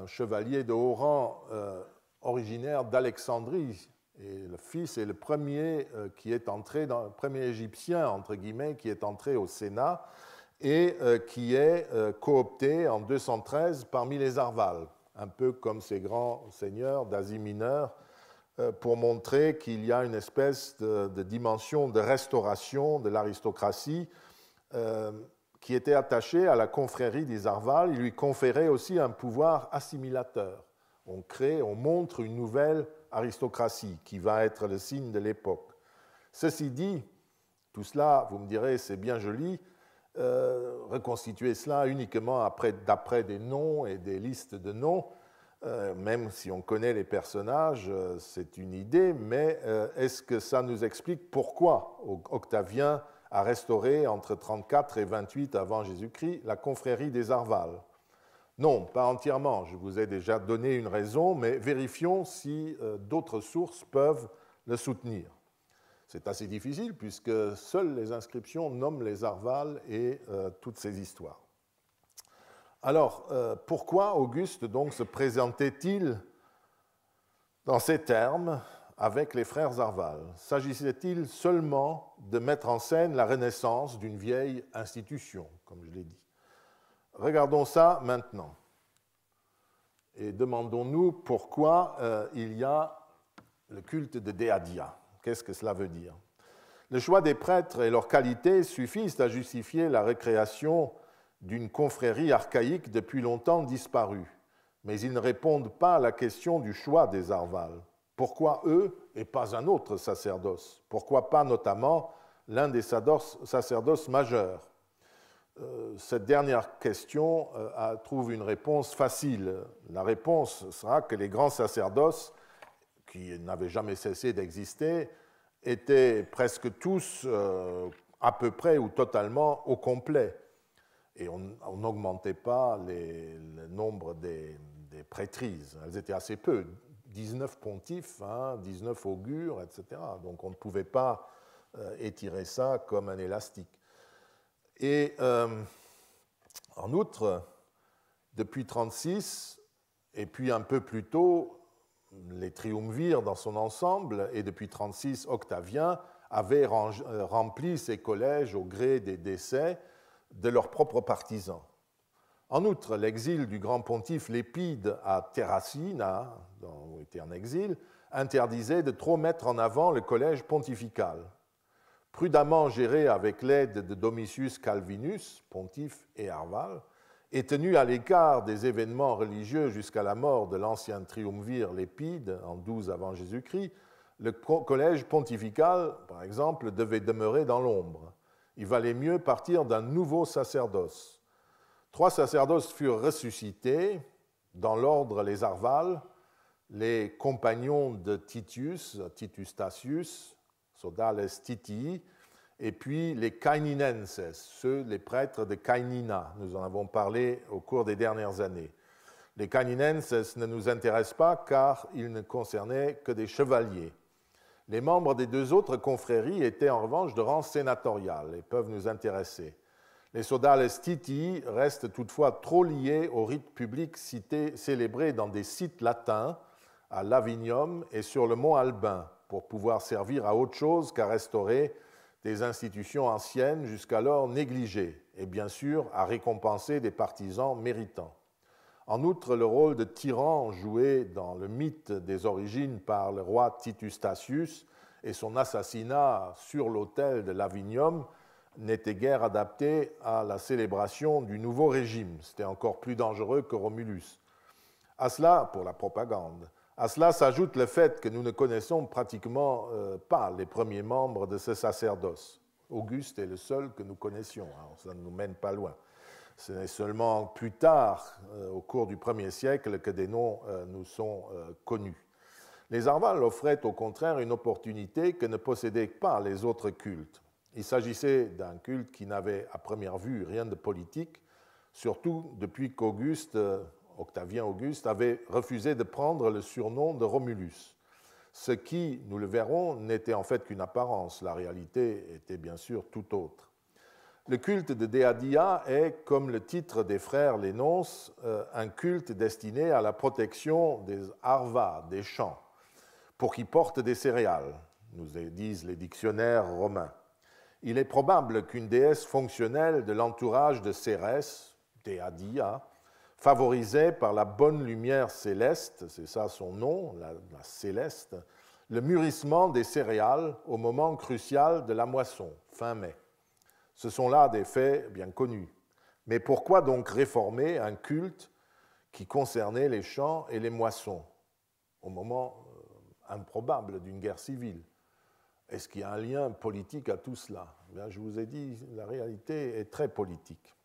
chevalier de haut rang originaire d'Alexandrie, le fils est le premier euh, qui est entré, dans, premier égyptien, entre guillemets, qui est entré au Sénat et euh, qui est euh, coopté en 213 parmi les Arvales, un peu comme ces grands seigneurs d'Asie mineure, pour montrer qu'il y a une espèce de, dimension de restauration de l'aristocratie qui était attachée à la confrérie des Arvales. Il lui conférait aussi un pouvoir assimilateur. On crée, on montre une nouvelle aristocratie qui va être le signe de l'époque. Ceci dit, tout cela, vous me direz, c'est bien joli, euh, reconstituer cela uniquement d'après des noms et des listes de noms, euh, même si on connaît les personnages, euh, c'est une idée, mais est-ce que ça nous explique pourquoi Octavien a restauré entre 34 et 28 avant Jésus-Christ la confrérie des Arvales non, pas entièrement. Je vous ai déjà donné une raison, mais vérifions si euh, d'autres sources peuvent le soutenir. C'est assez difficile puisque seules les inscriptions nomment les Arval et euh, toutes ces histoires. Alors, euh, pourquoi Auguste donc se présentait-il dans ces termes avec les frères Arval S'agissait-il seulement de mettre en scène la renaissance d'une vieille institution, comme je l'ai dit Regardons ça maintenant. Et demandons-nous pourquoi euh, il y a le culte de Deadia. Qu'est-ce que cela veut dire Le choix des prêtres et leurs qualités suffisent à justifier la récréation d'une confrérie archaïque depuis longtemps disparue. Mais ils ne répondent pas à la question du choix des Arvals. Pourquoi eux et pas un autre sacerdoce Pourquoi pas notamment l'un des sacerdoces majeurs euh, cette dernière question euh, trouve une réponse facile. La réponse sera que les grands sacerdoces, qui n'avaient jamais cessé d'exister, étaient presque tous euh, à peu près ou totalement au complet. Et on n'augmentait pas le nombre des, prêtrises. Elles étaient assez peu, 19 pontifs, hein, 19 augures, etc. Donc on ne pouvait pas étirer ça comme un élastique. Et euh, en outre, depuis 1936, et puis un peu plus tôt, les triumvirs dans son ensemble, et depuis 1936, Octavien avait rempli ces collèges au gré des décès de leurs propres partisans. En outre, l'exil du grand pontife Lépide à Terracina, où il était en exil, interdisait de trop mettre en avant le collège pontifical prudemment géré avec l'aide de Domitius Calvinus, pontife et Arval, et tenu à l'écart des événements religieux jusqu'à la mort de l'ancien triumvir Lépide en 12 avant Jésus-Christ, le collège pontifical, par exemple, devait demeurer dans l'ombre. Il valait mieux partir d'un nouveau sacerdoce. Trois sacerdotes furent ressuscités, dans l'ordre les Arval, les compagnons de Titus, Titus Tacius, Sodales et puis les Kaininenses, ceux, les prêtres de Cainina. Nous en avons parlé au cours des dernières années. Les Kaininenses ne nous intéressent pas car ils ne concernaient que des chevaliers. Les membres des deux autres confréries étaient en revanche de rang sénatorial et peuvent nous intéresser. Les Sodales Titii restent toutefois trop liés aux rites public cité, célébré dans des sites latins, à Lavinium et sur le mont Albin pour pouvoir servir à autre chose qu'à restaurer des institutions anciennes jusqu'alors négligées et bien sûr à récompenser des partisans méritants. En outre, le rôle de tyran joué dans le mythe des origines par le roi Titus Tassius et son assassinat sur l'autel de Lavinium n'était guère adapté à la célébration du nouveau régime. C'était encore plus dangereux que Romulus. À cela, pour la propagande, à cela s'ajoute le fait que nous ne connaissons pratiquement euh, pas les premiers membres de ce sacerdoce. Auguste est le seul que nous connaissions, hein, ça ne nous mène pas loin. Ce n'est seulement plus tard, euh, au cours du 1er siècle, que des noms euh, nous sont connus. Les Arvales offraient au contraire une opportunité que ne possédaient pas les autres cultes. Il s'agissait d'un culte qui n'avait à première vue rien de politique, surtout depuis qu'Auguste Octavien Auguste avait refusé de prendre le surnom de Romulus, ce qui, nous le verrons, n'était en fait qu'une apparence, la réalité était bien sûr tout autre. Le culte de Deadia est, comme le titre des frères l'énonce, euh, un culte destiné à la protection des arvas, des champs, pour qui portent des céréales, nous disent les dictionnaires romains. Il est probable qu'une déesse fonctionnelle de l'entourage de Cérès, Deadia, favorisé par la bonne lumière céleste, c'est ça son nom, la, céleste, le mûrissement des céréales au moment crucial de la moisson, fin mai. Ce sont là des faits bien connus. Mais pourquoi donc réformer un culte qui concernait les champs et les moissons au moment euh, improbable d'une guerre civile Est-ce qu'il y a un lien politique à tout cela Je vous ai dit, la réalité est très politique.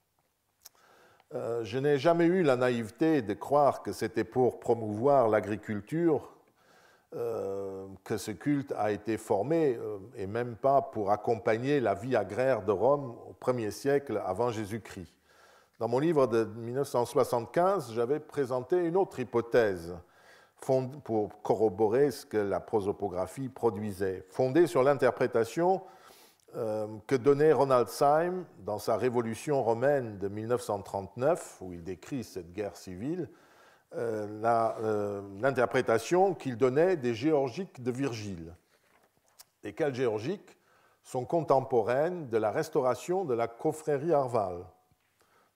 Euh, je n'ai jamais eu la naïveté de croire que c'était pour promouvoir l'agriculture euh, que ce culte a été formé, euh, et même pas pour accompagner la vie agraire de Rome au 1er siècle avant Jésus-Christ. Dans mon livre de 1975, j'avais présenté une autre hypothèse pour corroborer ce que la prosopographie produisait, fondée sur l'interprétation euh, que donnait Ronald Syme dans sa Révolution romaine de 1939, où il décrit cette guerre civile, euh, euh, l'interprétation qu'il donnait des géorgiques de Virgile, lesquelles géorgiques sont contemporaines de la restauration de la confrérie Arval.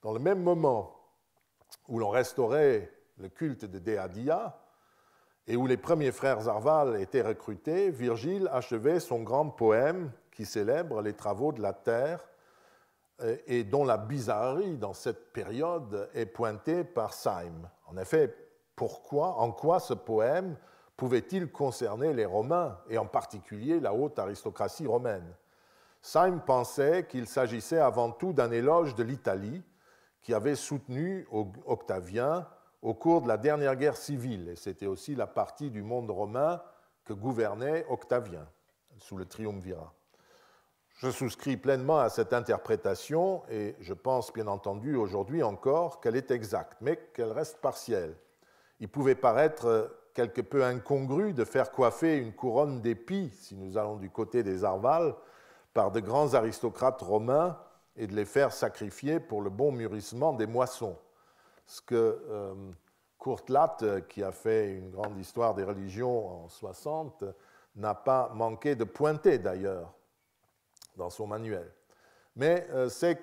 Dans le même moment où l'on restaurait le culte de Deadia, et où les premiers frères Arval étaient recrutés, Virgile achevait son grand poème qui célèbre les travaux de la Terre et dont la bizarrerie dans cette période est pointée par Syme. En effet, pourquoi, en quoi ce poème pouvait-il concerner les Romains, et en particulier la haute aristocratie romaine Syme pensait qu'il s'agissait avant tout d'un éloge de l'Italie, qui avait soutenu Octavien au cours de la dernière guerre civile, et c'était aussi la partie du monde romain que gouvernait Octavien sous le triumvirat. Je souscris pleinement à cette interprétation et je pense bien entendu aujourd'hui encore qu'elle est exacte, mais qu'elle reste partielle. Il pouvait paraître quelque peu incongru de faire coiffer une couronne d'épis, si nous allons du côté des Arvales, par de grands aristocrates romains et de les faire sacrifier pour le bon mûrissement des moissons. Ce que euh, qui a fait une grande histoire des religions en 60, n'a pas manqué de pointer d'ailleurs dans son manuel. Mais euh, c'est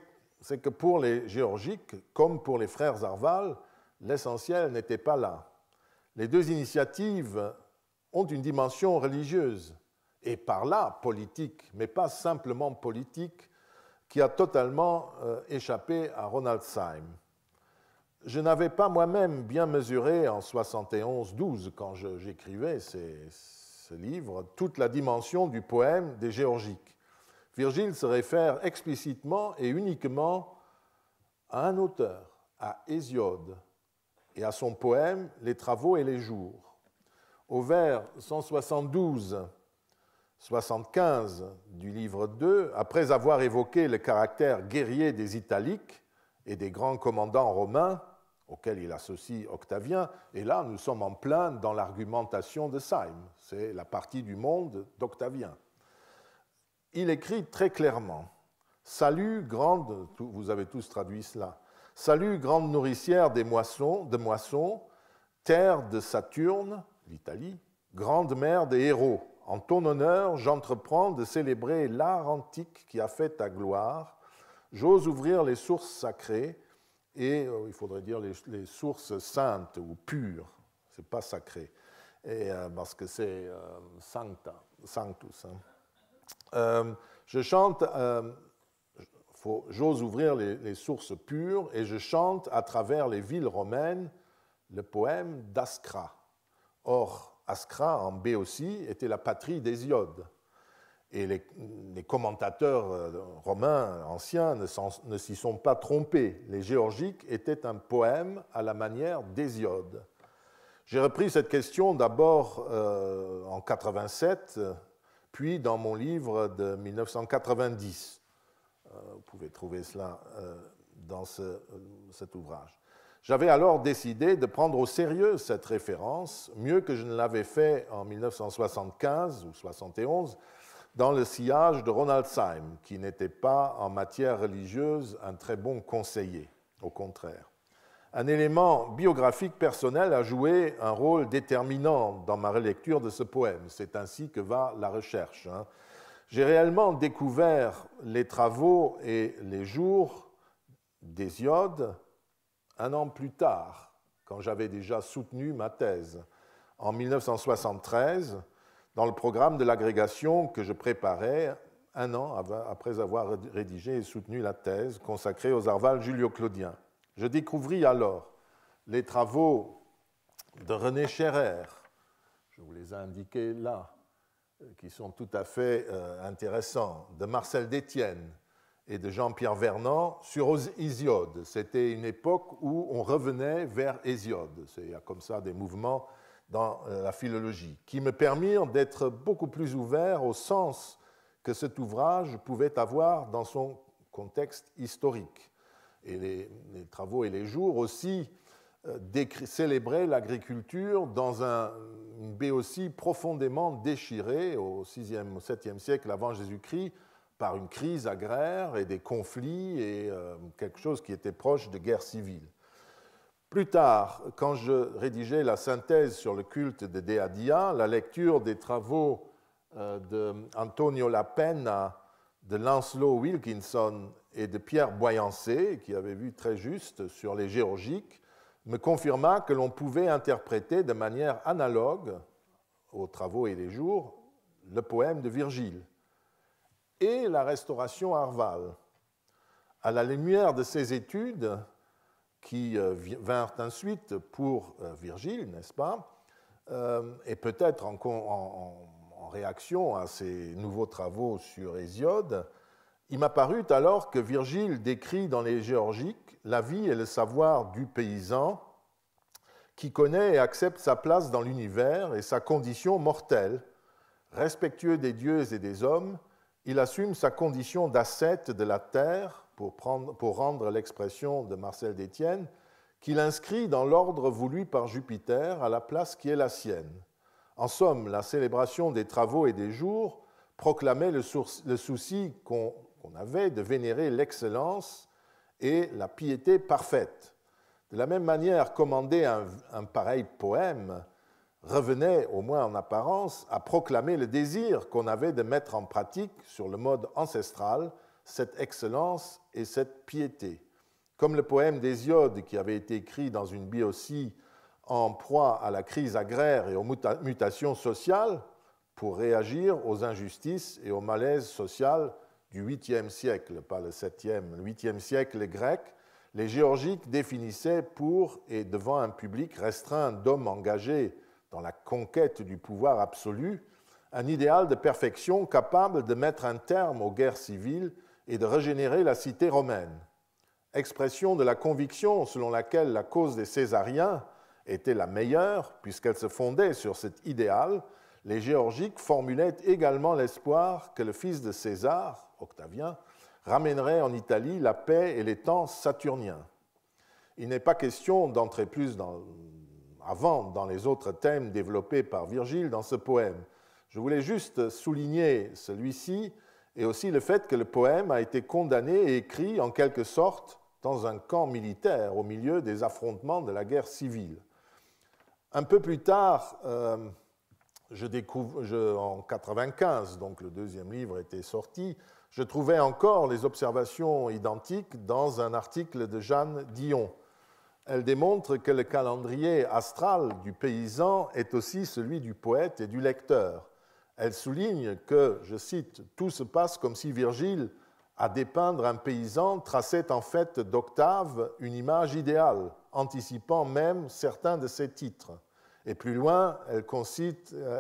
que pour les géorgiques, comme pour les frères Arval, l'essentiel n'était pas là. Les deux initiatives ont une dimension religieuse et par là politique, mais pas simplement politique, qui a totalement euh, échappé à Ronald Syme. Je n'avais pas moi-même bien mesuré en 71-12, quand j'écrivais ce livre, toute la dimension du poème des Géorgiques. Virgile se réfère explicitement et uniquement à un auteur, à Hésiode, et à son poème Les travaux et les jours. Au vers 172 75 du livre 2, après avoir évoqué le caractère guerrier des Italiques et des grands commandants romains, auxquels il associe Octavien, et là nous sommes en plein dans l'argumentation de Syme, c'est la partie du monde d'Octavien il écrit très clairement Salut, grande, vous avez tous traduit cela, Salut, grande nourricière des moissons, de moissons, terre de Saturne, l'Italie, grande mère des héros. En ton honneur, j'entreprends de célébrer l'art antique qui a fait ta gloire. J'ose ouvrir les sources sacrées et, euh, il faudrait dire, les, sources saintes ou pures. C'est pas sacré, euh, parce que c'est euh, sancta, sanctus. Hein. Euh, je chante, euh, j'ose ouvrir les, sources pures, et je chante à travers les villes romaines le poème d'Ascra. Or, Ascra, en B aussi, était la patrie d'Hésiode. Et les, commentateurs euh, romains anciens ne s'y sont pas trompés. Les Géorgiques étaient un poème à la manière d'Hésiode. J'ai repris cette question d'abord en 87, puis dans mon livre de 1990. Euh, vous pouvez trouver cela euh, dans euh, cet ouvrage. J'avais alors décidé de prendre au sérieux cette référence, mieux que je ne l'avais fait en 1975 ou 71, dans le sillage de Ronald Syme, qui n'était pas en matière religieuse un très bon conseiller, au contraire un élément biographique personnel a joué un rôle déterminant dans ma relecture de ce poème. C'est ainsi que va la recherche. Hein. J'ai réellement découvert les travaux et les jours d'Hésiode un an plus tard, quand j'avais déjà soutenu ma thèse, en 1973, dans le programme de l'agrégation que je préparais un an après avoir rédigé et soutenu la thèse consacrée aux Arval julio-claudiens. Je découvris alors les travaux de René Scherrer, je vous les ai indiqués là, euh, qui sont tout à fait euh, intéressants, de Marcel Détienne et de Jean-Pierre Vernant sur Hésiode. C'était une époque où on revenait vers Hésiode. Il y a comme ça des mouvements dans euh, la philologie, qui me permirent d'être beaucoup plus ouvert au sens que cet ouvrage pouvait avoir dans son contexte historique et les, travaux et les jours aussi euh, célébrer l'agriculture dans un, une aussi profondément déchirée au 6e, au 7e siècle avant Jésus-Christ par une crise agraire et des conflits et euh, quelque chose qui était proche de guerre civile. Plus tard, quand je rédigeais la synthèse sur le culte de Deadia, la lecture des travaux d'Antonio euh, de Antonio de Lancelot Wilkinson et de Pierre Boyancé, qui avait vu très juste sur les géorgiques, me confirma que l'on pouvait interpréter de manière analogue aux travaux et les jours le poème de Virgile et la restauration Arval. À la lumière de ces études, qui euh, vinrent ensuite pour euh, Virgile, n'est-ce pas, euh, et peut-être en, réaction à ses nouveaux travaux sur Hésiode, il m'apparut alors que Virgile décrit dans les Géorgiques la vie et le savoir du paysan qui connaît et accepte sa place dans l'univers et sa condition mortelle. Respectueux des dieux et des hommes, il assume sa condition d'ascète de la terre, pour, prendre, pour rendre l'expression de Marcel Detienne qu'il inscrit dans l'ordre voulu par Jupiter à la place qui est la sienne. En somme, la célébration des travaux et des jours proclamait le, souci qu'on qu'on avait de vénérer l'excellence et la piété parfaite. De la même manière, commander un, pareil poème revenait, au moins en apparence, à proclamer le désir qu'on avait de mettre en pratique, sur le mode ancestral, cette excellence et cette piété. Comme le poème d'Hésiode, qui avait été écrit dans une biocie en proie à la crise agraire et aux mutations sociales, pour réagir aux injustices et au malaise social du 8e siècle, pas le 7e, le 8e siècle les Grecs, les géorgiques définissaient pour et devant un public restreint d'hommes engagés dans la conquête du pouvoir absolu un idéal de perfection capable de mettre un terme aux guerres civiles et de régénérer la cité romaine. Expression de la conviction selon laquelle la cause des Césariens était la meilleure, puisqu'elle se fondait sur cet idéal, les Géorgiques formulaient également l'espoir que le fils de César, Octavien, ramènerait en Italie la paix et les temps saturniens. Il n'est pas question d'entrer plus avant dans les autres thèmes développés par Virgile dans ce poème. Je voulais juste souligner celui-ci et aussi le fait que le poème a été condamné et écrit en quelque sorte dans un camp militaire au milieu des affrontements de la guerre civile. Un peu plus tard, euh, je découvre, en 1995, donc le deuxième livre était sorti, je trouvais encore les observations identiques dans un article de Jeanne Dion. Elle démontre que le calendrier astral du paysan est aussi celui du poète et du lecteur. Elle souligne que, je cite, Tout se passe comme si Virgile, à dépeindre un paysan, traçait en fait d'octave une image idéale, anticipant même certains de ses titres. Et plus loin, euh,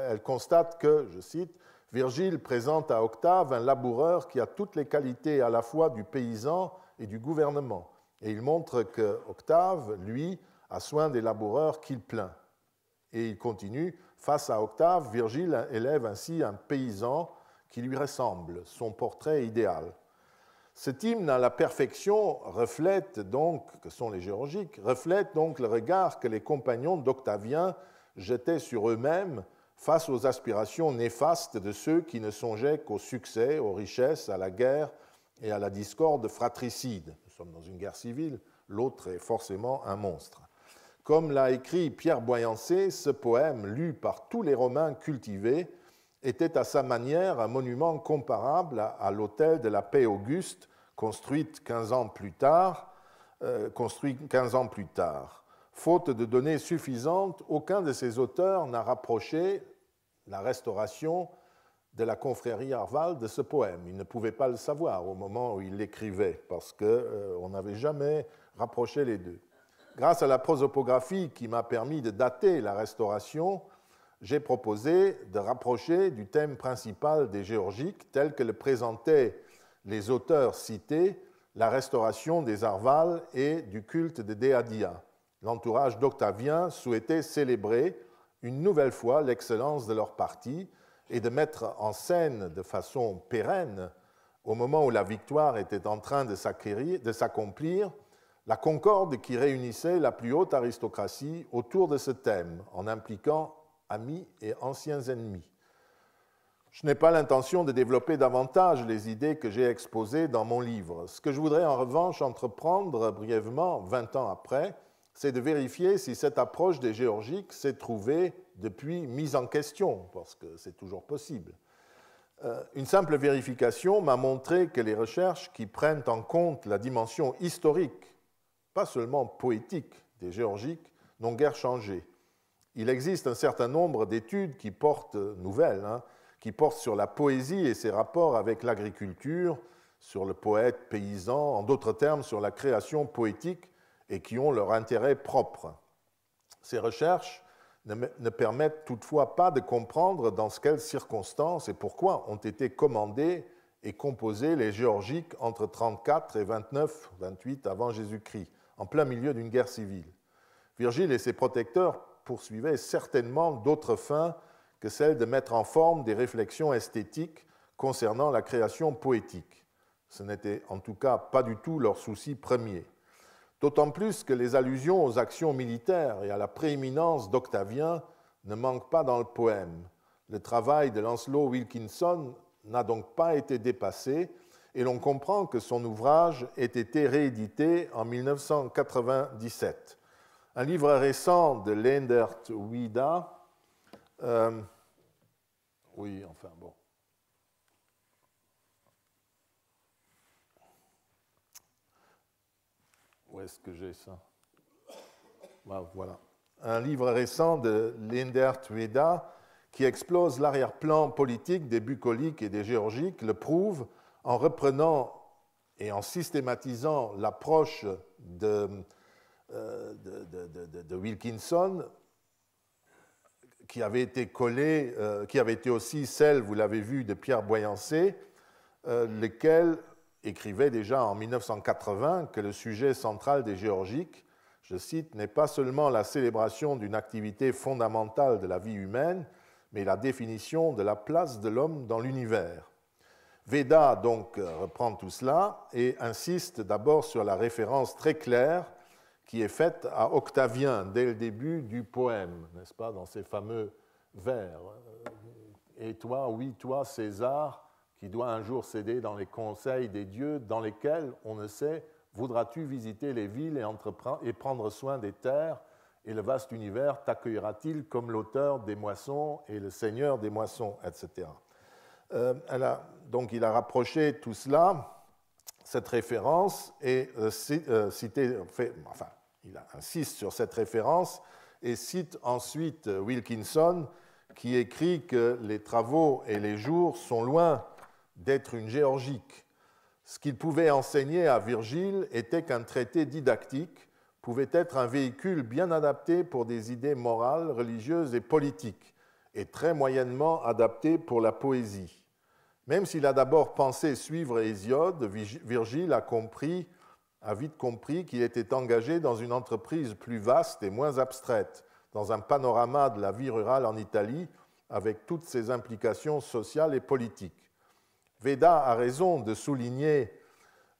elle, constate que, je cite, Virgile présente à Octave un laboureur qui a toutes les qualités à la fois du paysan et du gouvernement, et il montre que Octave, lui, a soin des laboureurs qu'il plaint. Et il continue, face à Octave, Virgile élève ainsi un paysan qui lui ressemble, son portrait idéal. Cet hymne à la perfection reflète donc, que sont les géorgiques, reflète donc le regard que les compagnons d'Octavien jetaient sur eux-mêmes face aux aspirations néfastes de ceux qui ne songeaient qu'au succès, aux richesses, à la guerre et à la discorde fratricide. Nous sommes dans une guerre civile, l'autre est forcément un monstre. Comme l'a écrit Pierre Boyancé, ce poème, lu par tous les Romains cultivés, était à sa manière un monument comparable à, l'hôtel de la paix auguste, construite ans plus tard, euh, construit 15 ans plus tard. Faute de données suffisantes, aucun de ces auteurs n'a rapproché la restauration de la confrérie Arval de ce poème. Il ne pouvait pas le savoir au moment où il l'écrivait, parce qu'on euh, n'avait jamais rapproché les deux. Grâce à la prosopographie qui m'a permis de dater la restauration, j'ai proposé de rapprocher du thème principal des géorgiques, tel que le présentaient les auteurs cités, la restauration des Arval et du culte de Déadia. L'entourage d'Octavien souhaitait célébrer une nouvelle fois l'excellence de leur parti et de mettre en scène de façon pérenne, au moment où la victoire était en train de s'accomplir, la concorde qui réunissait la plus haute aristocratie autour de ce thème, en impliquant amis et anciens ennemis. Je n'ai pas l'intention de développer davantage les idées que j'ai exposées dans mon livre. Ce que je voudrais en revanche entreprendre brièvement, 20 ans après, c'est de vérifier si cette approche des géorgiques s'est trouvée depuis mise en question, parce que c'est toujours possible. Euh, une simple vérification m'a montré que les recherches qui prennent en compte la dimension historique, pas seulement poétique, des géorgiques n'ont guère changé. Il existe un certain nombre d'études qui portent, nouvelles, hein, qui portent sur la poésie et ses rapports avec l'agriculture, sur le poète paysan, en d'autres termes, sur la création poétique et qui ont leur intérêt propre. Ces recherches ne, permettent toutefois pas de comprendre dans quelles circonstances et pourquoi ont été commandées et composées les géorgiques entre 34 et 29, 28 avant Jésus-Christ, en plein milieu d'une guerre civile. Virgile et ses protecteurs poursuivaient certainement d'autres fins que celle de mettre en forme des réflexions esthétiques concernant la création poétique. Ce n'était en tout cas pas du tout leur souci premier. D'autant plus que les allusions aux actions militaires et à la prééminence d'Octavien ne manquent pas dans le poème. Le travail de Lancelot Wilkinson n'a donc pas été dépassé et l'on comprend que son ouvrage ait été réédité en 1997. Un livre récent de Lendert Wida, euh, oui, enfin bon, Où est-ce que j'ai ça Voilà. Un livre récent de Linder Tweda, qui explose l'arrière-plan politique des bucoliques et des géorgiques le prouve en reprenant et en systématisant l'approche de, euh, Wilkinson, qui avait été collée, euh, qui avait été aussi celle, vous l'avez vu, de Pierre Boyancé, euh, lequel écrivait déjà en 1980 que le sujet central des géorgiques, je cite, n'est pas seulement la célébration d'une activité fondamentale de la vie humaine, mais la définition de la place de l'homme dans l'univers. Veda donc reprend tout cela et insiste d'abord sur la référence très claire qui est faite à Octavien dès le début du poème, n'est-ce pas, dans ses fameux vers. Et toi, oui, toi, César, qui doit un jour céder dans les conseils des dieux, dans lesquels on ne sait voudras-tu visiter les villes et, et prendre soin des terres, et le vaste univers t'accueillera-t-il comme l'auteur des moissons et le seigneur des moissons, etc. Euh, donc il a rapproché tout cela, cette référence, et euh, euh, cité, enfin, il insiste sur cette référence, et cite ensuite Wilkinson, qui écrit que les travaux et les jours sont loin d'être une géorgique. Ce qu'il pouvait enseigner à Virgile était qu'un traité didactique pouvait être un véhicule bien adapté pour des idées morales, religieuses et politiques, et très moyennement adapté pour la poésie. Même s'il a d'abord pensé suivre Hésiode, Virgile a, compris, a vite compris qu'il était engagé dans une entreprise plus vaste et moins abstraite, dans un panorama de la vie rurale en Italie, avec toutes ses implications sociales et politiques. Veda a raison de souligner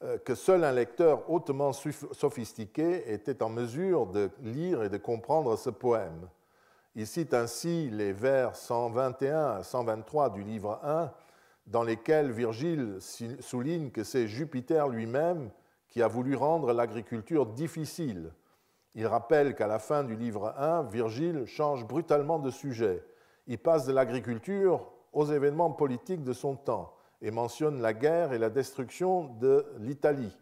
euh, que seul un lecteur hautement sophistiqué était en mesure de lire et de comprendre ce poème. Il cite ainsi les vers 121 à 123 du livre 1, dans lesquels Virgile souligne que c'est Jupiter lui-même qui a voulu rendre l'agriculture difficile. Il rappelle qu'à la fin du livre 1, Virgile change brutalement de sujet. Il passe de l'agriculture aux événements politiques de son temps et mentionne la guerre et la destruction de l'Italie.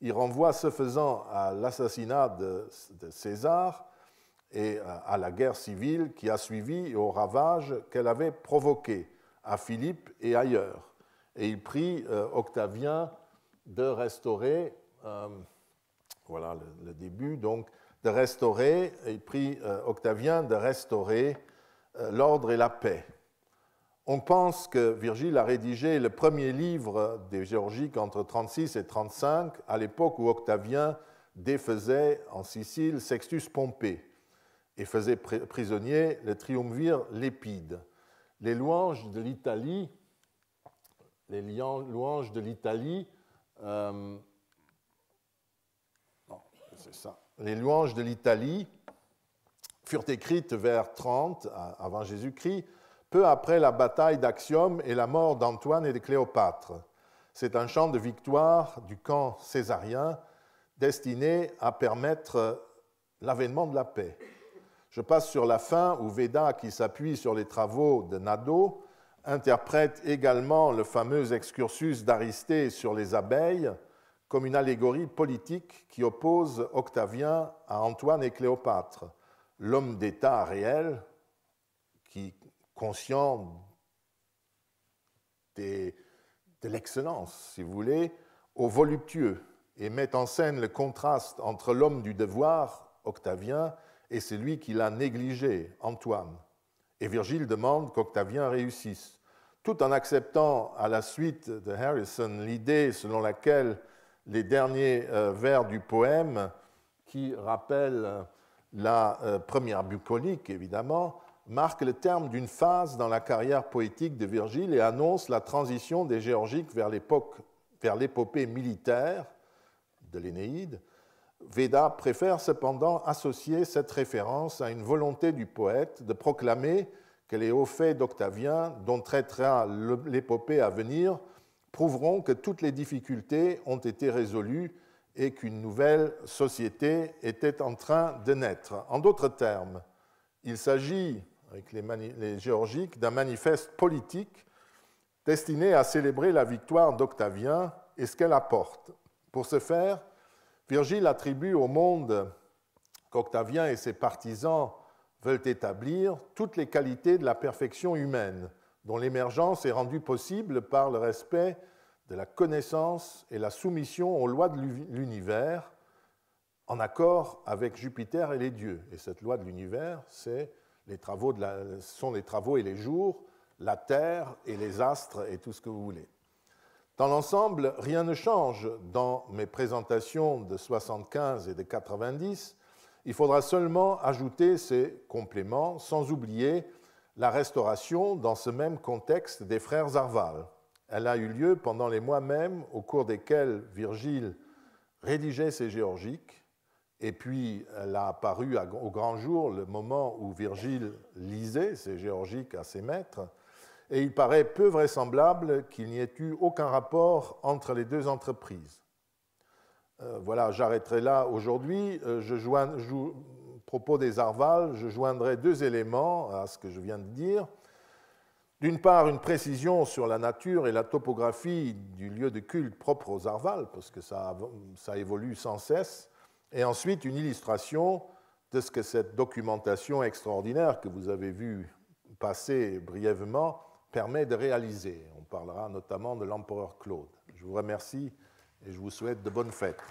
Il renvoie ce faisant à l'assassinat de, César et à la guerre civile qui a suivi et aux ravages qu'elle avait provoqués à Philippe et ailleurs. Et il prie euh, Octavien de restaurer, euh, voilà le, début, donc de restaurer, il prie euh, Octavien de restaurer l'ordre et la paix. On pense que Virgile a rédigé le premier livre des Géorgiques entre 36 et 35, à l'époque où Octavien défaisait en Sicile Sextus Pompée et faisait prisonnier le triumvir Lépide. Les louanges de l'Italie, les louanges de l'Italie, euh, les louanges de l'Italie furent écrites vers 30 avant Jésus-Christ peu après la bataille d'Axium et la mort d'Antoine et de Cléopâtre. C'est un champ de victoire du camp césarien destiné à permettre l'avènement de la paix. Je passe sur la fin où Veda, qui s'appuie sur les travaux de Nado, interprète également le fameux excursus d'Aristée sur les abeilles comme une allégorie politique qui oppose Octavien à Antoine et Cléopâtre, l'homme d'État réel qui conscient de l'excellence, si vous voulez, au voluptueux et met en scène le contraste entre l'homme du devoir, Octavien, et celui qui l'a négligé, Antoine. Et Virgile demande qu'Octavien réussisse, tout en acceptant à la suite de Harrison l'idée selon laquelle les derniers euh, vers du poème, qui rappellent la euh, première bucolique évidemment, marque le terme d'une phase dans la carrière poétique de Virgile et annonce la transition des Géorgiques vers l'épopée militaire de l'Énéide. Veda préfère cependant associer cette référence à une volonté du poète de proclamer que les hauts faits d'Octavien, dont traitera l'épopée à venir, prouveront que toutes les difficultés ont été résolues et qu'une nouvelle société était en train de naître. En d'autres termes, il s'agit avec les, Géorgiques, d'un manifeste politique destiné à célébrer la victoire d'Octavien et ce qu'elle apporte. Pour ce faire, Virgile attribue au monde qu'Octavien et ses partisans veulent établir toutes les qualités de la perfection humaine, dont l'émergence est rendue possible par le respect de la connaissance et la soumission aux lois de l'univers, en accord avec Jupiter et les dieux. Et cette loi de l'univers, c'est travaux sont les travaux et les jours, la Terre et les astres et tout ce que vous voulez. Dans l'ensemble, rien ne change dans mes présentations de 75 et de 90. Il faudra seulement ajouter ces compléments sans oublier la restauration dans ce même contexte des frères Arval. Elle a eu lieu pendant les mois mêmes au cours desquels Virgile rédigeait ses géorgiques et puis, elle a apparu au grand jour le moment où Virgile lisait ses géorgiques à ses maîtres, et il paraît peu vraisemblable qu'il n'y ait eu aucun rapport entre les deux entreprises. Euh, voilà, j'arrêterai là aujourd'hui. Euh, je, propos des Arval, je joindrai deux éléments à ce que je viens de dire. D'une part, une précision sur la nature et la topographie du lieu de culte propre aux Arval, parce que ça, ça évolue sans cesse et ensuite une illustration de ce que cette documentation extraordinaire que vous avez vue passer brièvement permet de réaliser. On parlera notamment de l'empereur Claude. Je vous remercie et je vous souhaite de bonnes fêtes.